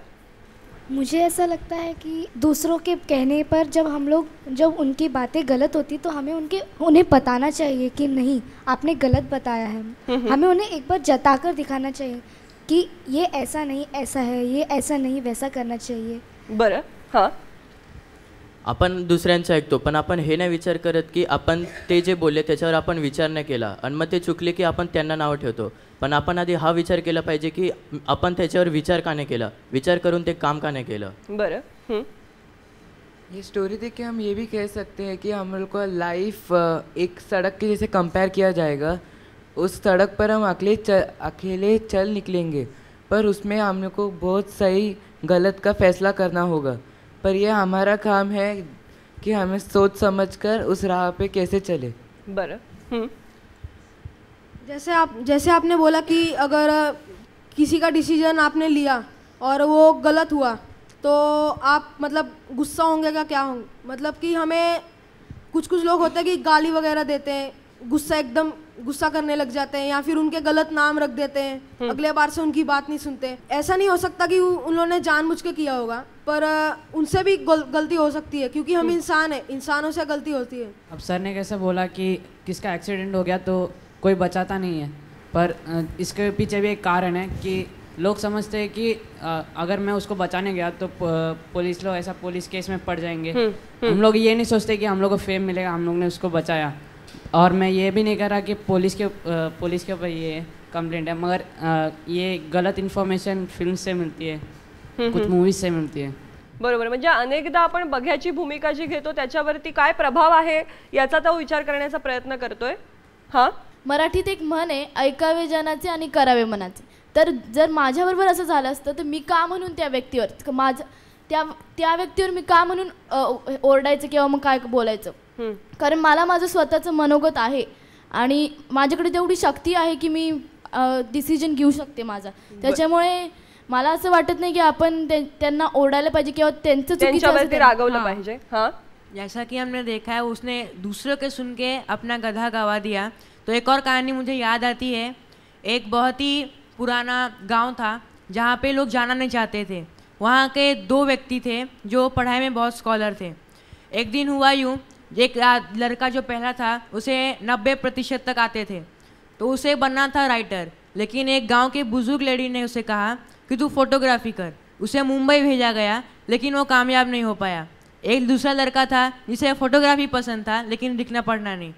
मुझे ऐसा लगता है कि दूसरों के कहने पर जब हम लोग जब उनकी बातें गलत होती तो हमें उनके उन्हें बताना चाहिए कि नहीं आपने गलत बताया है हम्म, हम्म। हमें उन्हें एक बार जता कर दिखाना चाहिए कि ये ऐसा नहीं ऐसा है ये ऐसा नहीं वैसा करना चाहिए बरा हाँ आपण दुसऱ्यांचं ऐकतो पण आपण हे नाही विचार करत की आपण ते जे बोलले त्याच्यावर आपण विचार नाही केला आणि मग ते चुकले की आपण त्यांना नाव ठेवतो पण आपण आधी हा विचार केला पाहिजे की आपण त्याच्यावर विचार का नाही केला विचार करून ते काम का नाही केलं बरं ही स्टोरी देख के हम ये भी कह सकते हैं की हम लोग का लाइफ एक सड़क के जैसे कंपेयर किया जाएगा उस सड़क पर हम अकेले चल अकेले चल निकलेंगे पर उसमें हम लोग को बहुत सही गलत का फैसला करना होगा पर यह हमारा काम है कि हमें सोच समझ कर उस राह पे कैसे चले बरं हम्म। जैसे आप जैसे आपने बोला कि अगर किसी का डिसीजन आपने लिया और वो गलत हुआ तो आप मतलब गुस्सा होंगे का क्या होंगे मतलब कि हमें कुछ कुछ लोग होते हैं कि गाली वगैरह देते हैं गुस्सा एकदम गुस्सा करने लग जाते हैं या फिर उनके गलत नाम रख देते हैं हम्म। अगले बार से उनकी बात नहीं सुनते ऐसा नहीं हो सकता कि उन्होंने जान के किया होगा पर उनसे भी गल, गलती हो सकती है क्योंकि हम हम्म। इंसान हैं इंसानों से गलती होती है अब सर ने कैसे बोला कि किसका एक्सीडेंट हो गया तो कोई बचाता नहीं है पर इसके पीछे भी एक कारण है कि लोग समझते हैं कि अगर मैं उसको बचाने गया तो पुलिस लोग ऐसा पुलिस केस में पड़ जाएंगे हम्म, हम लोग ये नहीं सोचते कि हम लोग को फेम मिलेगा हम लोग ने उसको बचाया और मैं ये भी नहीं कह रहा कि पुलिस के पुलिस के ऊपर ये कंप्लेंट है मगर ये गलत इन्फॉर्मेशन फिल्म से मिलती है कुछ मूवीज से मिलती है बरोबर म्हणजे अनेकदा आपण बघ्याची भूमिका जी घेतो त्याच्यावरती काय प्रभाव आहे याचा तो विचार करण्याचा प्रयत्न करतोय हा मराठीत एक म्हण आहे ऐकावे जनाचे आणि करावे मनाचे तर जर माझ्याबरोबर असं झालं असतं तर मी का म्हणून त्या व्यक्तीवर माझ त्या त्या व्यक्तीवर मी का म्हणून ओरडायचं किंवा मग काय बोलायचं कारण मला माझं स्वतःचं मनोगत आहे आणि माझ्याकडे तेवढी शक्ती आहे की मी डिसिजन घेऊ शकते माझा त्याच्यामुळे मला असं वाटत नाही की आपण त्यांना ओढायला पाहिजे किंवा त्यांचं रागवलं पाहिजे जैसा कि हमने देखा है उसने दूसरों के सुन के अपना गधा गवा दिया तो एक और कहानी मुझे याद आती है एक बहुत ही पुराना गांव था जहाँ पे लोग जाना नहीं चाहते थे वहाँ के दो व्यक्ति थे जो पढ़ाई में बहुत स्कॉलर थे एक दिन हुआ यूँ एक लड़का जो पहला था उसे नब्बे प्रतिशत तक आते थे तो उसे बनना था राइटर लेकिन एक गांव के बुजुर्ग लेडी ने उसे कहा कि तू फोटोग्राफी कर उसे मुंबई भेजा गया लेकिन वो कामयाब नहीं हो पाया एक दूसरा लड़का था जिसे फोटोग्राफी पसंद था लेकिन लिखना पढ़ना नहीं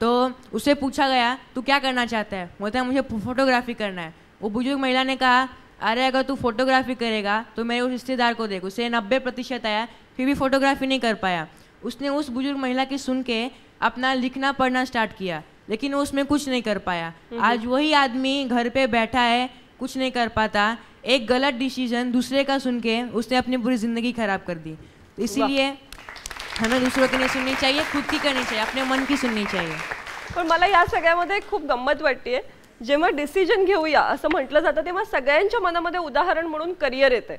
तो उसे पूछा गया तू क्या करना चाहता है बोलता मुझे फोटोग्राफी करना है वो बुजुर्ग महिला ने कहा अरे अगर तू फोटोग्राफी करेगा तो मेरे उस रिश्तेदार को देख उसे नब्बे प्रतिशत आया फिर भी फोटोग्राफी नहीं कर पाया उसने उस बुजुर्ग महिला की सुन के अपना लिखना पढ़ना स्टार्ट किया लेकिन वो उसमें कुछ नहीं कर पाया आज वही आदमी घर पे बैठा है कुछ नहीं कर पाता एक गलत डिसीजन दूसरे का सुन के उसने अपनी पूरी ज़िंदगी खराब कर दी तो इसीलिए हमें दूसरों की नहीं सुननी चाहिए खुद की करनी चाहिए अपने मन की सुननी चाहिए पण मला या सगळ्यामध्ये खूप गंमत वाटते जेव्हा डिसिजन घेऊया असं म्हटलं जातं तेव्हा सगळ्यांच्या मनामध्ये उदाहरण म्हणून करिअर येते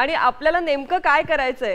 आणि आपल्याला नेमकं काय करायचं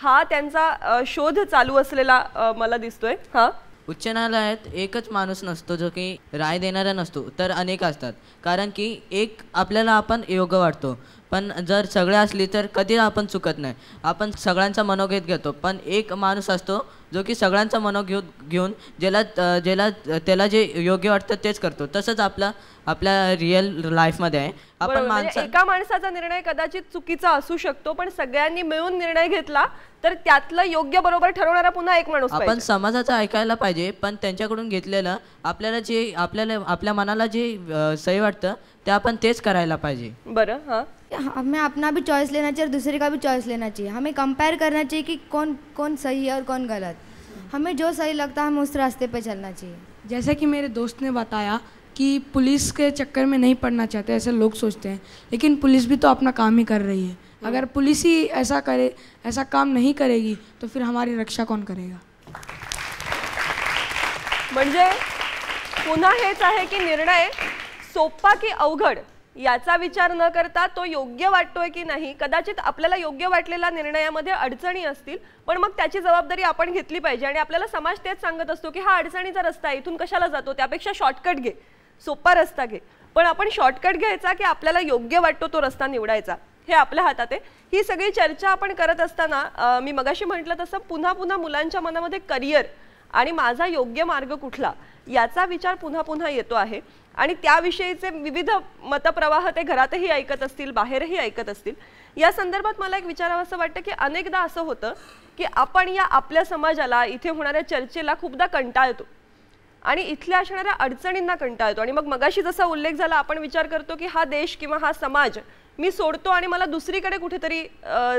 हा त्यांचा शोध चालू असलेला मला दिसतोय हा उच्च न्यायालयात एकच माणूस नसतो जो की राय देणारा नसतो तर अनेक असतात कारण की एक आपल्याला आपण योग्य वाटतो पण जर सगळे असली तर कधी आपण चुकत नाही आपण सगळ्यांचा मनोगत घेतो पण एक माणूस असतो जो की सगळ्यांचा मनो घेऊ घेऊन ज्याला ज्याला त्याला जे योग्य वाटतं तेच करतो तसंच आपला आपल्या रिअल लाईफमध्ये आहे आपण म्हणजे माणसा एका माणसाचा निर्णय कदाचित चुकीचा असू शकतो पण सगळ्यांनी मिळून निर्णय घेतला तर त्यातलं योग्य बरोबर ठरवणारा पुन्हा एक माणूस आपण समाजाचं ऐकायला पाहिजे पण त्यांच्याकडून घेतलेलं आपल्याला जे आपल्याला आपल्या मनाला जे सही वाटतं ते हमें अपना भी चॉइस लेना चाहिए और दूसरे का भी चॉइस लेना चाहिए हमें कंपेयर करना चाहिए कि कौन कौन सही है और कौन गलत हमें जो सही लगता है हमें उस रास्ते पर चलना चाहिए जैसे कि मेरे दोस्त ने बताया कि पुलिस के चक्कर में नहीं पड़ना चाहते ऐसे लोग सोचते हैं लेकिन पुलिस भी तो अपना काम ही कर रही है हाँ। अगर पुलिस ही ऐसा करे ऐसा काम नहीं करेगी तो फिर हमारी रक्षा कौन करेगा पुनः हेच आहे की निर्णय सोपा की अवघड याचा विचार न करता तो योग्य वाटतोय की नाही कदाचित आपल्याला योग्य वाटलेल्या निर्णयामध्ये अडचणी असतील पण मग त्याची जबाबदारी आपण घेतली पाहिजे आणि आपल्याला समाज तेच सांगत असतो की हा अडचणीचा रस्ता आहे इथून कशाला जातो त्यापेक्षा शॉर्टकट घे सोपा रस्ता घे पण आपण शॉर्टकट घ्यायचा की आपल्याला योग्य वाटतो तो रस्ता निवडायचा हे आपल्या हातात आहे ही सगळी चर्चा आपण करत असताना मी मगाशी म्हटलं तसं पुन्हा पुन्हा मुलांच्या मनामध्ये करिअर आणि माझा योग्य मार्ग कुठला याचा विचार पुन्हा पुन्हा येतो आहे आणि त्याविषयीचे विविध मतप्रवाह ते घरातही ऐकत असतील बाहेरही ऐकत असतील या संदर्भात मला एक विचारावं असं वाटतं की अनेकदा असं होतं की आपण या आपल्या समाजाला इथे होणाऱ्या चर्चेला खूपदा कंटाळतो आणि इथल्या असणाऱ्या अडचणींना कंटाळतो आणि मग मगाशी जसा उल्लेख झाला आपण विचार करतो की हा देश किंवा हा समाज मी सोडतो आणि मला दुसरीकडे कुठेतरी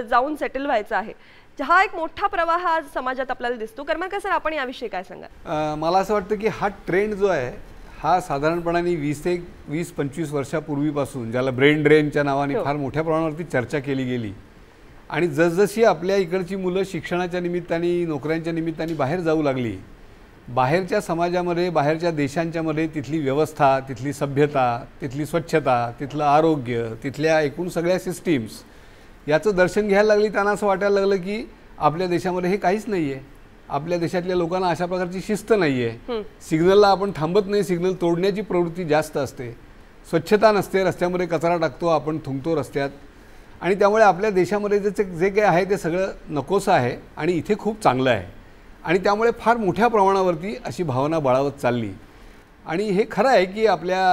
जाऊन सेटल व्हायचं आहे हा एक मोठा प्रवाह आज समाजात आपल्याला दिसतो कर्माकर सर आपण याविषयी काय सांगा मला असं वाटतं की हा ट्रेंड जो आहे हा साधारणपणाने वीस एक वीस पंचवीस वर्षापूर्वीपासून ज्याला ब्रेन ड्रेनच्या नावाने हो. फार मोठ्या प्रमाणावरती चर्चा केली गेली आणि जसजशी आपल्या इकडची मुलं शिक्षणाच्या निमित्ताने नोकऱ्यांच्या निमित्ताने बाहेर जाऊ लागली बाहेरच्या समाजामध्ये बाहेरच्या देशांच्यामध्ये तिथली व्यवस्था तिथली सभ्यता तिथली स्वच्छता तिथलं आरोग्य तिथल्या एकूण सगळ्या सिस्टीम्स याचं दर्शन घ्यायला लागली त्यांना असं वाटायला लागलं की आपल्या देशामध्ये हे काहीच नाही आहे आपल्या देशातल्या लोकांना अशा प्रकारची शिस्त नाही आहे सिग्नलला आपण थांबत नाही सिग्नल तोडण्याची प्रवृत्ती जास्त असते स्वच्छता नसते रस्त्यामध्ये कचरा टाकतो आपण थुंकतो रस्त्यात आणि त्यामुळे आपल्या देशामध्ये जे जे काही आहे ते सगळं नकोसं आहे आणि इथे खूप चांगलं आहे आणि त्यामुळे फार मोठ्या प्रमाणावरती अशी भावना बळावत चालली आणि हे खरं आहे की आपल्या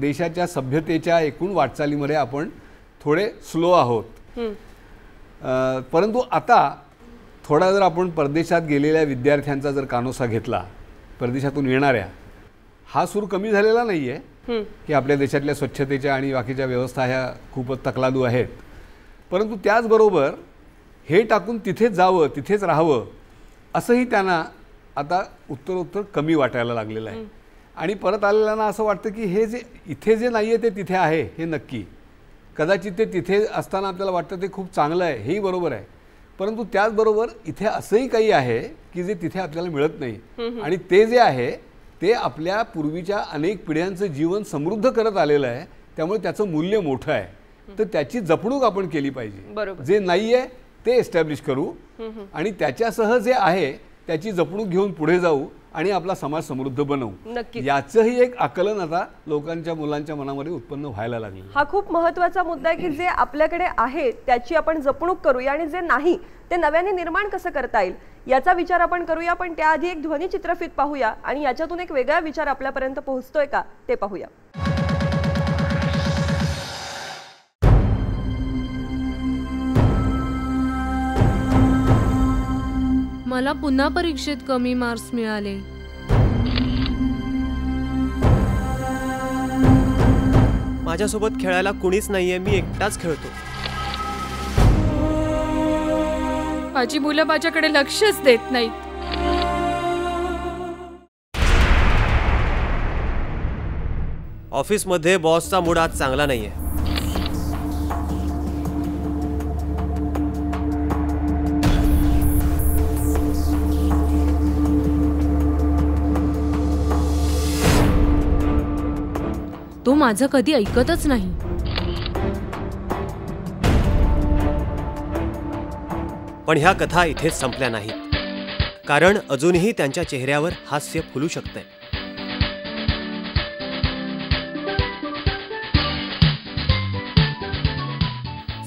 देशाच्या सभ्यतेच्या एकूण वाटचालीमध्ये आपण थोडे स्लो आहोत परंतु आता थोडा जर आपण परदेशात गेलेल्या विद्यार्थ्यांचा जर कानोसा घेतला परदेशातून येणाऱ्या हा सूर कमी झालेला नाही आहे की आपल्या देशातल्या स्वच्छतेच्या आणि बाकीच्या व्यवस्था ह्या खूपच तकलादू आहेत परंतु त्याचबरोबर हे टाकून तिथेच जावं तिथेच राहावं असंही त्यांना आता उत्तरोत्तर कमी वाटायला लागलेलं आहे आणि परत आलेल्यांना असं वाटतं की हे जे इथे जे नाही आहे ते तिथे आहे हे नक्की कदाचित ते तिथे असताना आपल्याला वाटतं ते खूप चांगलं आहे हेही बरोबर आहे परंतु त्याचबरोबर इथे असंही काही आहे की जे तिथे आपल्याला मिळत नाही आणि ते जे आहे ते आपल्या पूर्वीच्या अनेक पिढ्यांचं जीवन समृद्ध करत आलेलं आहे त्यामुळे त्याचं मूल्य मोठं आहे तर त्याची जपणूक आपण केली पाहिजे जे नाही आहे ते एस्टॅब्लिश करू आणि त्याच्यासह जे आहे त्याची जपणूक घेऊन पुढे जाऊ आणि आपला समाज समृद्ध बनवू नक्की याचंही एक आकलन आता लोकांच्या मुलांच्या मनामध्ये उत्पन्न व्हायला लागलं हा खूप महत्वाचा मुद्दा आहे की जे आपल्याकडे आहे त्याची आपण जपणूक करूया आणि जे नाही ते नव्याने निर्माण कसं करता येईल याचा विचार आपण करूया पण त्याआधी एक ध्वनी चित्रफित पाहूया आणि याच्यातून एक वेगळा विचार आपल्यापर्यंत पोहोचतोय का ते पाहूया मला पुन्हा परीक्षेत कमी मार्क्स मिळाले माझ्यासोबत खेळायला कुणीच नाहीये मी एकटाच खेळतो माझी मुलं माझ्याकडे लक्षच देत नाहीत ऑफिसमध्ये बॉसचा मूड आज चांगला नाहीये तो माझं कधी ऐकतच नाही पण ह्या कथा इथेच संपल्या नाहीत कारण अजूनही त्यांच्या चेहऱ्यावर हास्य फुलू शकतंय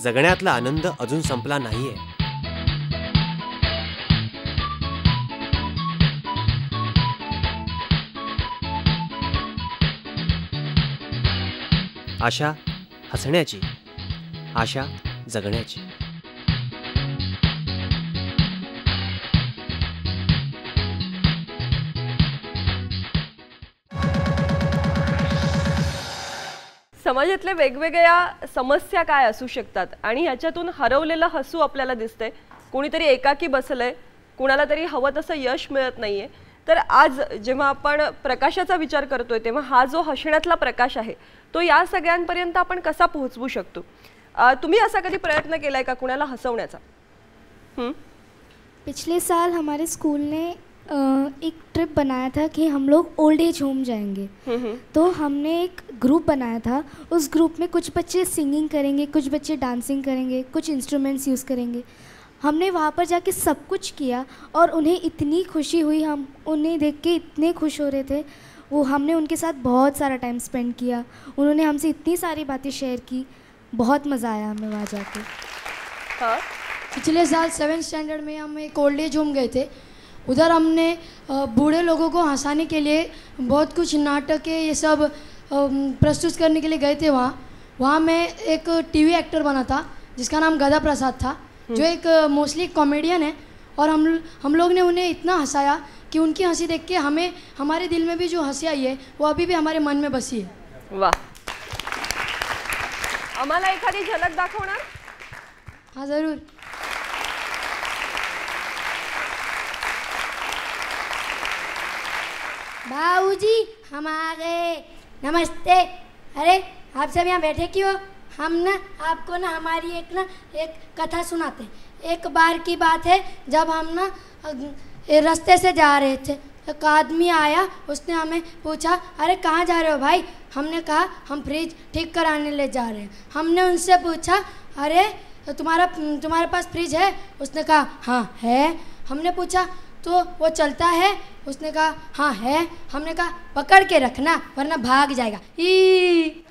जगण्यातला आनंद अजून संपला नाहीये आशा हसण्याची आशा जगण्याची समाजातल्या वेगवेगळ्या समस्या काय असू शकतात आणि ह्याच्यातून हरवलेलं हसू आपल्याला दिसतंय कुणीतरी एकाकी बसलंय कुणाला तरी हवं तसं यश मिळत नाहीये तर आज जेव्हा आपण प्रकाशाचा विचार करतोय तेव्हा हा जो हसण्यातला प्रकाश आहे तो या सगळ्यांपर्यंत आपण कसा पोहोचवू शकतो तुम्ही असा कधी प्रयत्न केला का कुणाला हसवण्याचा पिछले साल हमारे स्कूल ने एक ट्रिप बनाया था कि हम लोग ओल्ड एज होम जाएंगे तो हमने एक ग्रुप बनाया था उस ग्रुप में कुछ बच्चे सिंगिंग करेंगे कुछ बच्चे डांसिंग करेंगे कुछ इंस्ट्रूमेंट्स यूज़ करेंगे हमने वहाँ पर जाके सब कुछ किया और उन्हें इतनी खुशी हुई हम उन्हें देख के इतने खुश हो रहे थे वो हमने उनके साथ बहुत सारा टाइम स्पेंड किया उन्होंने हमसे इतनी सारी बातें शेयर की बहुत मज़ा आया हमें वहाँ जाके हाँ? पिछले साल सेवन स्टैंडर्ड में हम एक ओल्ड एज होम गए थे उधर हमने बूढ़े लोगों को हंसाने के लिए बहुत कुछ नाटक ये सब प्रस्तुत करने के लिए गए थे वहाँ वहाँ मैं एक टीवी एक्टर बना था जिसका नाम गदा प्रसाद था जो हम्म। एक मोस्टली कॉमेडियन है और हम हम लोग ने उन्हें इतना हंसाया कि उनकी हंसी देख के हमें हमारे दिल में भी जो हंसी आई है वो अभी भी हमारे मन में बसी है वाह आम्हाला एखादी झलक दाखवणार हाँ जरूर भाऊजी हम आ गए नमस्ते अरे आप सब यहाँ बैठे क्यों हम ना आपको ना हमारी एक ना एक कथा सुनाते एक बार की बात है जब हम ना रास्ते से जा रहे थे एक आदमी आया उसने हमें पूछा अरे कहाँ जा रहे हो भाई हमने कहा हम फ्रिज ठीक कराने ले जा रहे हैं हमने उनसे पूछा अरे तुम्हारा तुम्हारे पास फ्रिज है उसने कहा हाँ है हमने पूछा तो वो चलता है उसने कहा हाँ है हमने कहा पकड़ के रखना वरना भाग जाएगा ई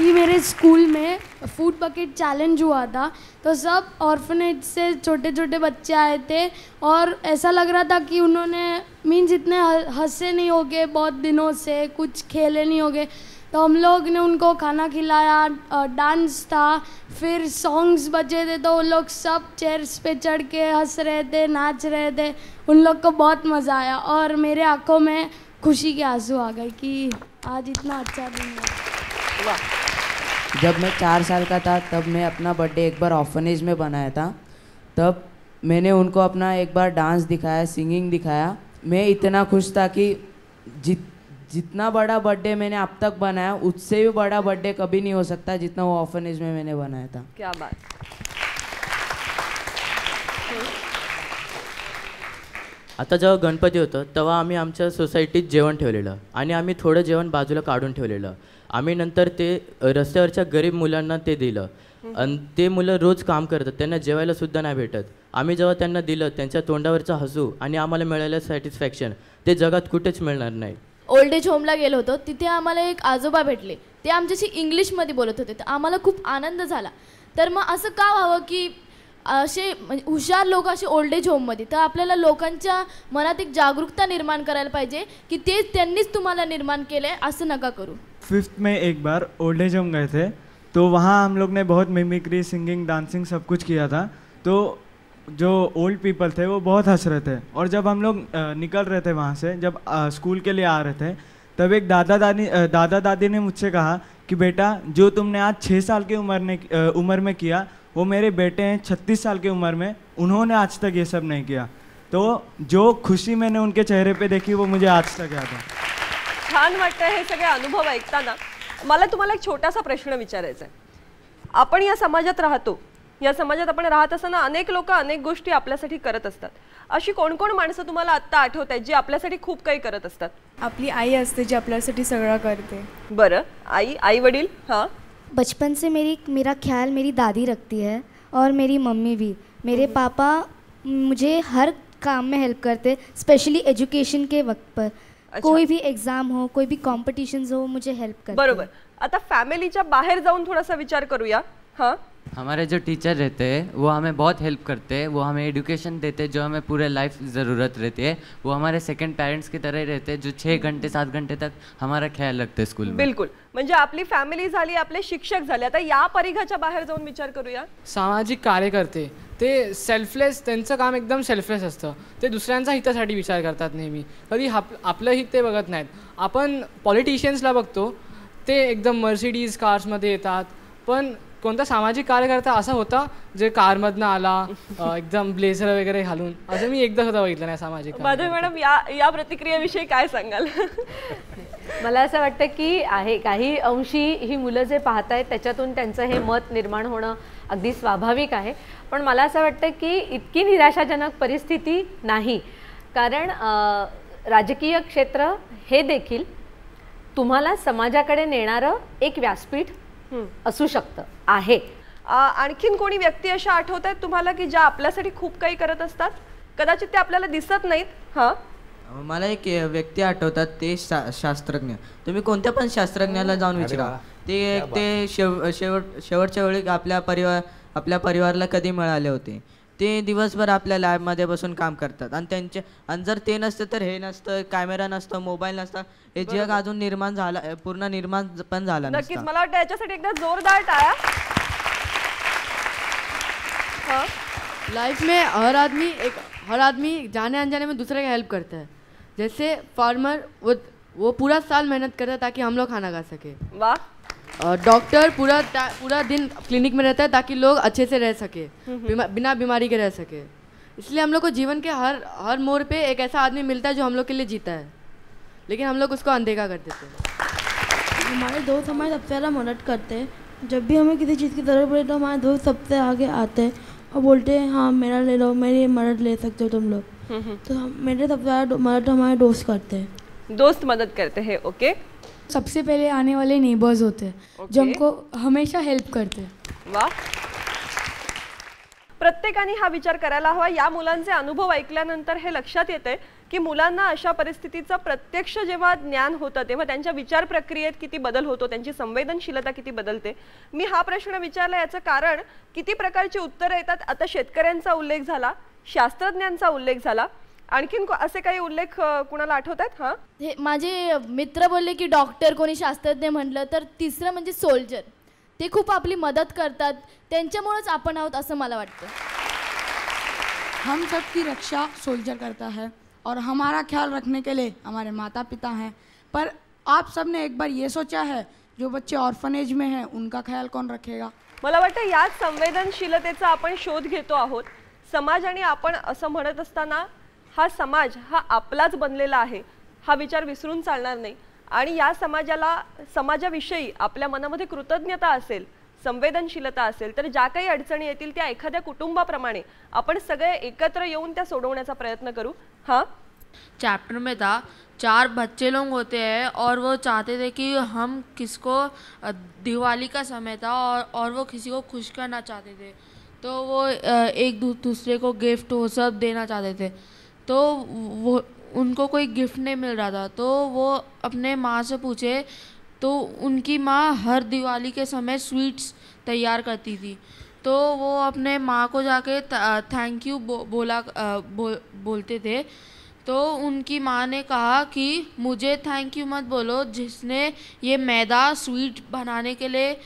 अभी मेरे स्कूल में फूड बकेट चैलेंज हुआ था तो सब ऑर्फनेज से छोटे छोटे बच्चे आए थे और ऐसा लग रहा था कि उन्होंने मीन्स इतने हंसे नहीं हो गए बहुत दिनों से कुछ खेले नहीं हो गए तो हम लोग ने उनको खाना खिलाया डांस था फिर सॉन्ग्स बजे थे तो वो लोग सब चेयर्स पे चढ़ के हंस रहे थे नाच रहे थे उन लोग को बहुत मज़ा आया और मेरे आँखों में खुशी के आंसू आ गए कि आज इतना अच्छा दिन है जब मैं चार साल का था तब मैं अपना बर्थडे एक बार ऑफनेज में बनाया था तब मैंने उनको अपना एक बार डांस दिखाया सिंगिंग दिखाया मैं इतना खुश था कि जित जितना बड़ा बर्थडे मैंने अब तक बनाया उससे भी बड़ा बर्थडे कभी नहीं हो सकता जितना वो ऑफनेज में मैंने बनाया था क्या बात आता जेव्हा गणपती होतं तेव्हा आम्ही आमच्या सोसायटीत जेवण ठेवलेलं आणि आम्ही थोडं जेवण बाजूला काढून ठेवलेलं आम्ही नंतर ते रस्त्यावरच्या गरीब मुलांना ते दिलं आणि ते मुलं रोज काम करतात त्यांना जेवायला सुद्धा नाही भेटत आम्ही जेव्हा त्यांना दिलं त्यांच्या तोंडावरचा हसू आणि आम्हाला मिळालं सॅटिस्फॅक्शन ते जगात कुठेच मिळणार नाही ओल्ड एज होमला गेलो होतो तिथे आम्हाला एक आजोबा भेटले ते आमच्याशी इंग्लिशमध्ये बोलत होते तर आम्हाला खूप आनंद झाला तर मग असं का व्हावं की असे म्हणजे हुशार लोक असे ओल्ड एज होममध्ये तर आपल्याला लोकांच्या मनात एक जागरूकता निर्माण करायला पाहिजे की ते त्यांनीच तुम्हाला निर्माण केलं आहे असं नका करू फिफ्थ मे एक बार ओल्ड एज होम गए थे तो वहाँ हम लोग ने बहुत मिमिक्री सिंगिंग डांसिंग सब कुछ किया था तो जो ओल्ड पीपल थे वो बहुत हंस रहे थे और जब हम लोग निकल रहे थे वहाँ से जब स्कूल के लिए आ रहे थे तब एक दादा दादी दादा दादी ने मुझसे कहा कि बेटा जो तुमने आज छः साल की उम्र ने उम्र में किया वो मेरे बेटे हैं छत्तीस साल की उम्र में उन्होंने आज तक ये सब नहीं किया तो जो खुशी मैंने उनके चेहरे पे देखी वो मुझे आज तक याद है छान वाटतं हे सगळे अनुभव ऐकताना मला तुम्हाला एक छोटासा प्रश्न विचारायचा आहे आपण या समाजात राहतो या समाजात आपण राहत असताना अनेक लोक अनेक गोष्टी आपल्यासाठी करत असतात अशी कोण कोण माणसं तुम्हाला आत्ता आठवत आहेत जी आपल्यासाठी खूप काही करत असतात आपली आई असते जी आपल्यासाठी सगळं करते बरं आई आई वडील हां बचपन से मेरी मेरा ख्याल मेरी दादी रखती है और मेरी मम्मी भी मेरे पापा मुझे हर काम में हेल्प करते स्पेशली एजुकेशन के वक्त पर अच्छा। कोई भी एग्जाम हो कोई भी कॉम्पिटिशन हो मुझे हेल्प करते बरोबर आता फॅमिलीच्या बाहेर जाऊन सा विचार करूया हाँ हमारे जो टीचर रहते हैं वो हमें बहुत हेल्प करते हैं वो हमें एडुकेशन देते हैं जो हमें पूरे लाइफ ज़रूरत रहती है वो हमारे सेकंड पेरेंट्स की तरह रहते हैं जो छः घंटे सात घंटे तक हमारा ख्याल रखते स्कूल में बिलकुल म्हणजे आपली फॅमिली झाली आपले शिक्षक झाले आता या परिघाच्या बाहेर जाऊन विचार करूया सामाजिक कार्यकर्ते ते सेल्फलेस त्यांचं काम एकदम सेल्फलेस असतं ते दुसऱ्यांचा हितासाठी विचार करतात नेहमी कधी आप आपलं हित ते बघत नाहीत आपण पॉलिटिशियन्सला बघतो ते एकदम मर्सिडीज कार्समध्ये येतात पण कोणता सामाजिक कार्यकर्ता असा होता जे कारमधनं आला एकदम ब्लेझर वगैरे घालून असं मी एकदा सुद्धा बघितलं नाही सामाजिक माधव मॅडम या या प्रतिक्रियेविषयी काय सांगाल मला असं वाटतं की आहे काही अंशी ही मुलं जे पाहत आहेत त्याच्यातून त्यांचं हे मत निर्माण होणं अगदी स्वाभाविक आहे पण मला असं वाटतं की इतकी निराशाजनक परिस्थिती नाही कारण राजकीय क्षेत्र हे देखील तुम्हाला समाजाकडे नेणारं एक व्यासपीठ असू शकतं आहे आणखीन कोणी व्यक्ती अशा आठवत आहेत तुम्हाला की ज्या आपल्यासाठी खूप काही करत असतात कदाचित ते आपल्याला दिसत नाहीत हा मला एक व्यक्ती आठवतात ते शा शास्त्रज्ञ तुम्ही कोणत्या पण शास्त्रज्ञाला जाऊन विचारा ते ते शेव शेवट शेवटच्या वेळी आपल्या परिवार आपल्या परिवाराला कधी मिळाले होते ते दिवसभर आपल्या लॅबमध्ये बसून काम करतात आणि त्यांचे आणि जर ते नसतं तर हे नसतं कॅमेरा नसतं मोबाईल नसतं हे जग अजून निर्माण झाला पूर्ण निर्माण पण झाला नक्कीच मला वाटतं याच्यासाठी एकदा जोरदार टाळा लाईफ में हर आदमी एक हर आदमी जाने अनजाने में दूसरे का हेल्प करता है जैसे फार्मर वो वो पूरा साल मेहनत करता है ताकि हम लोग खाना खा सके वाह डॉक्टर पूरा पूरा दिन क्लिनिक में रहता है ताकि लोग अच्छे से रह सके हम्म, हम्म। बिमा, बिना बीमारी के रह सके इसलिए हम लोग को जीवन के हर हर मोड़ पे एक ऐसा आदमी मिलता है जो हम लोग के लिए जीता है लेकिन हम लोग उसको अनदेखा कर देते हैं हमारे दोस्त हमारे सबसे ज़्यादा मदद करते हैं जब भी हमें किसी चीज़ की ज़रूरत पड़े तो हमारे दोस्त सबसे आगे आते हैं और बोलते हैं हाँ मेरा ले लो मेरी मदद ले सकते हो तुम लोग हम्म, तो हम मेरे सबसे ज़्यादा मदद हमारे दोस्त करते हैं दोस्त मदद करते हैं ओके सबसे पहले आने वाले नेबर्स होते हैं okay. जो हमको हमेशा हेल्प करते वाह प्रत्येकाने हा विचार करायला हवा या मुलांचे अनुभव ऐकल्यानंतर हे लक्षात येते की मुलांना अशा परिस्थितीचं प्रत्यक्ष जेव्हा ज्ञान होतं तेव्हा त्यांच्या विचार प्रक्रियेत किती बदल होतो त्यांची संवेदनशीलता किती बदलते मी हा प्रश्न विचारला याचं कारण किती प्रकारची उत्तरं येतात आता शेतकऱ्यांचा उल्लेख झाला शास्त्रज्ञांचा उल्लेख झाला आणखीन असे काही उल्लेख कुणाला आठवत आहेत हा हे माझे मित्र बोलले की डॉक्टर कोणी शास्त्रज्ञ म्हटलं तर तिसरं म्हणजे सोल्जर ते खूप आपली मदत करतात त्यांच्यामुळेच आपण आहोत असं मला वाटतं हम सब की रक्षा सोल्जर करता है और हमारा ख्याल रखने के लिए हमारे माता पिता हैं पर आप सबने एक बार ये सोचा है जो बच्चे ऑर्फनेज में हैं उनका ख्याल कौन रखेगा मला वाटतं याच संवेदनशीलतेचा आपण शोध घेतो आहोत समाज आणि आपण असं म्हणत असताना हा समाज हा आपलाच बनलेला आहे हा विचार विसरून चालणार नाही आणि या समाजाला समाजाविषयी आपल्या मनामध्ये कृतज्ञता असेल संवेदनशीलता असेल तर ज्या काही अडचणी येतील त्या एखाद्या कुटुंबाप्रमाणे आपण सगळे एकत्र येऊन त्या सोडवण्याचा प्रयत्न करू हा चॅप्टर मे था चार बच्चे लोग होते हैं और वो चाहते थे कि हम किसको दिवाली का समय था और और वो किसी को खुश करना चाहते थे तो वो एक दूसरे को गिफ्ट वो सब देना चाहते थे तो वो उनको कोई गिफ्ट नहीं मिल रहा था तो वो अपने माँ से पूछे तो उनकी माँ हर दिवाली के समय स्वीट्स तैयार करती थी तो वो अपने माँ को जाके थैंक यू बो, बोला बो, बोलते थे तो उनकी माँ ने कहा कि मुझे थैंक यू मत बोलो जिसने ये मैदा स्वीट बनाने के लिए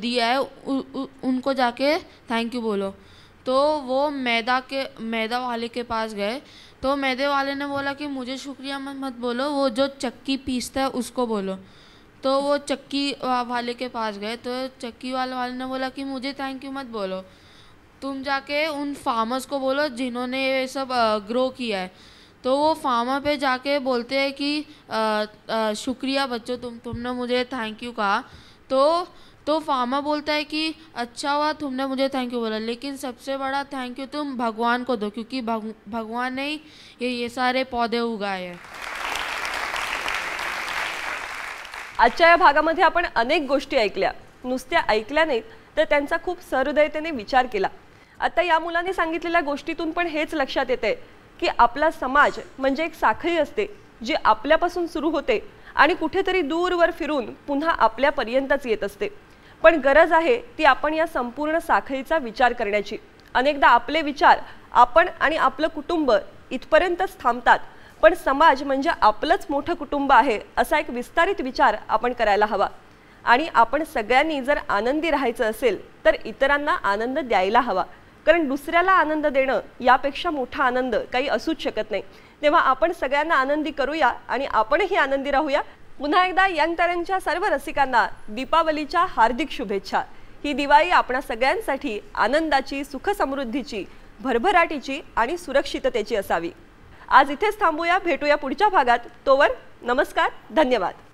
दिया है उ, उ, उनको जाके थैंक यू बोलो तो वो मैदा के मैदा वाले के पास गए तो मैदे वाले ने बोला कि मुझे शुक्रिया मत मत बोलो वो जो चक्की पीसता है उसको बोलो तो वो चक्की वाले के पास गए तो चक्की वाले वाले ने बोला कि मुझे थैंक यू मत बोलो तुम जाके उन फार्मर्स को बोलो जिन्होंने ये सब ग्रो किया है तो वो फार्मर पे जाके बोलते हैं कि आ, आ, शुक्रिया बच्चों तुम तुमने मुझे थैंक यू कहा तो तो फार्मा बोलता है कि अच्छा हुआ तुमने मुझे थैंक यू बोला लेकिन सबसे बड़ा थैंक यू तुम भगवान को दो क्योंकि भग, भगवान ने ये ये सारे पौधे उगाए हैं आजच्या या भागामध्ये आपण अनेक गोष्टी ऐकल्या नुसत्या ऐकल्या नाहीत तर त्यांचा खूप सहृदयतेने विचार केला आता या मुलांनी सांगितलेल्या गोष्टीतून पण हेच लक्षात येते की आपला समाज म्हणजे एक साखळी असते जी आपल्यापासून सुरू होते आणि कुठेतरी दूरवर फिरून पुन्हा आपल्यापर्यंतच येत असते पण गरज आहे ती आपण या संपूर्ण साखळीचा विचार करण्याची अनेकदा आपले विचार आपण आणि आपलं कुटुंब इथपर्यंतच थांबतात पण समाज म्हणजे आपलंच मोठं कुटुंब आहे असा एक विस्तारित विचार आपण करायला हवा आणि आपण सगळ्यांनी जर आनंदी राहायचं असेल तर इतरांना आनंद द्यायला हवा कारण दुसऱ्याला आनंद देणं यापेक्षा मोठा आनंद काही असूच शकत नाही तेव्हा आपण सगळ्यांना आनंदी करूया आणि आपणही आनंदी राहूया पुन्हा एकदा यंग सर्व रसिकांना दीपावलीच्या हार्दिक शुभेच्छा ही दिवाळी आपणा सगळ्यांसाठी आनंदाची सुखसमृद्धीची भरभराटीची आणि सुरक्षिततेची असावी आज इथेच थांबूया भेटूया पुढच्या भागात तोवर नमस्कार धन्यवाद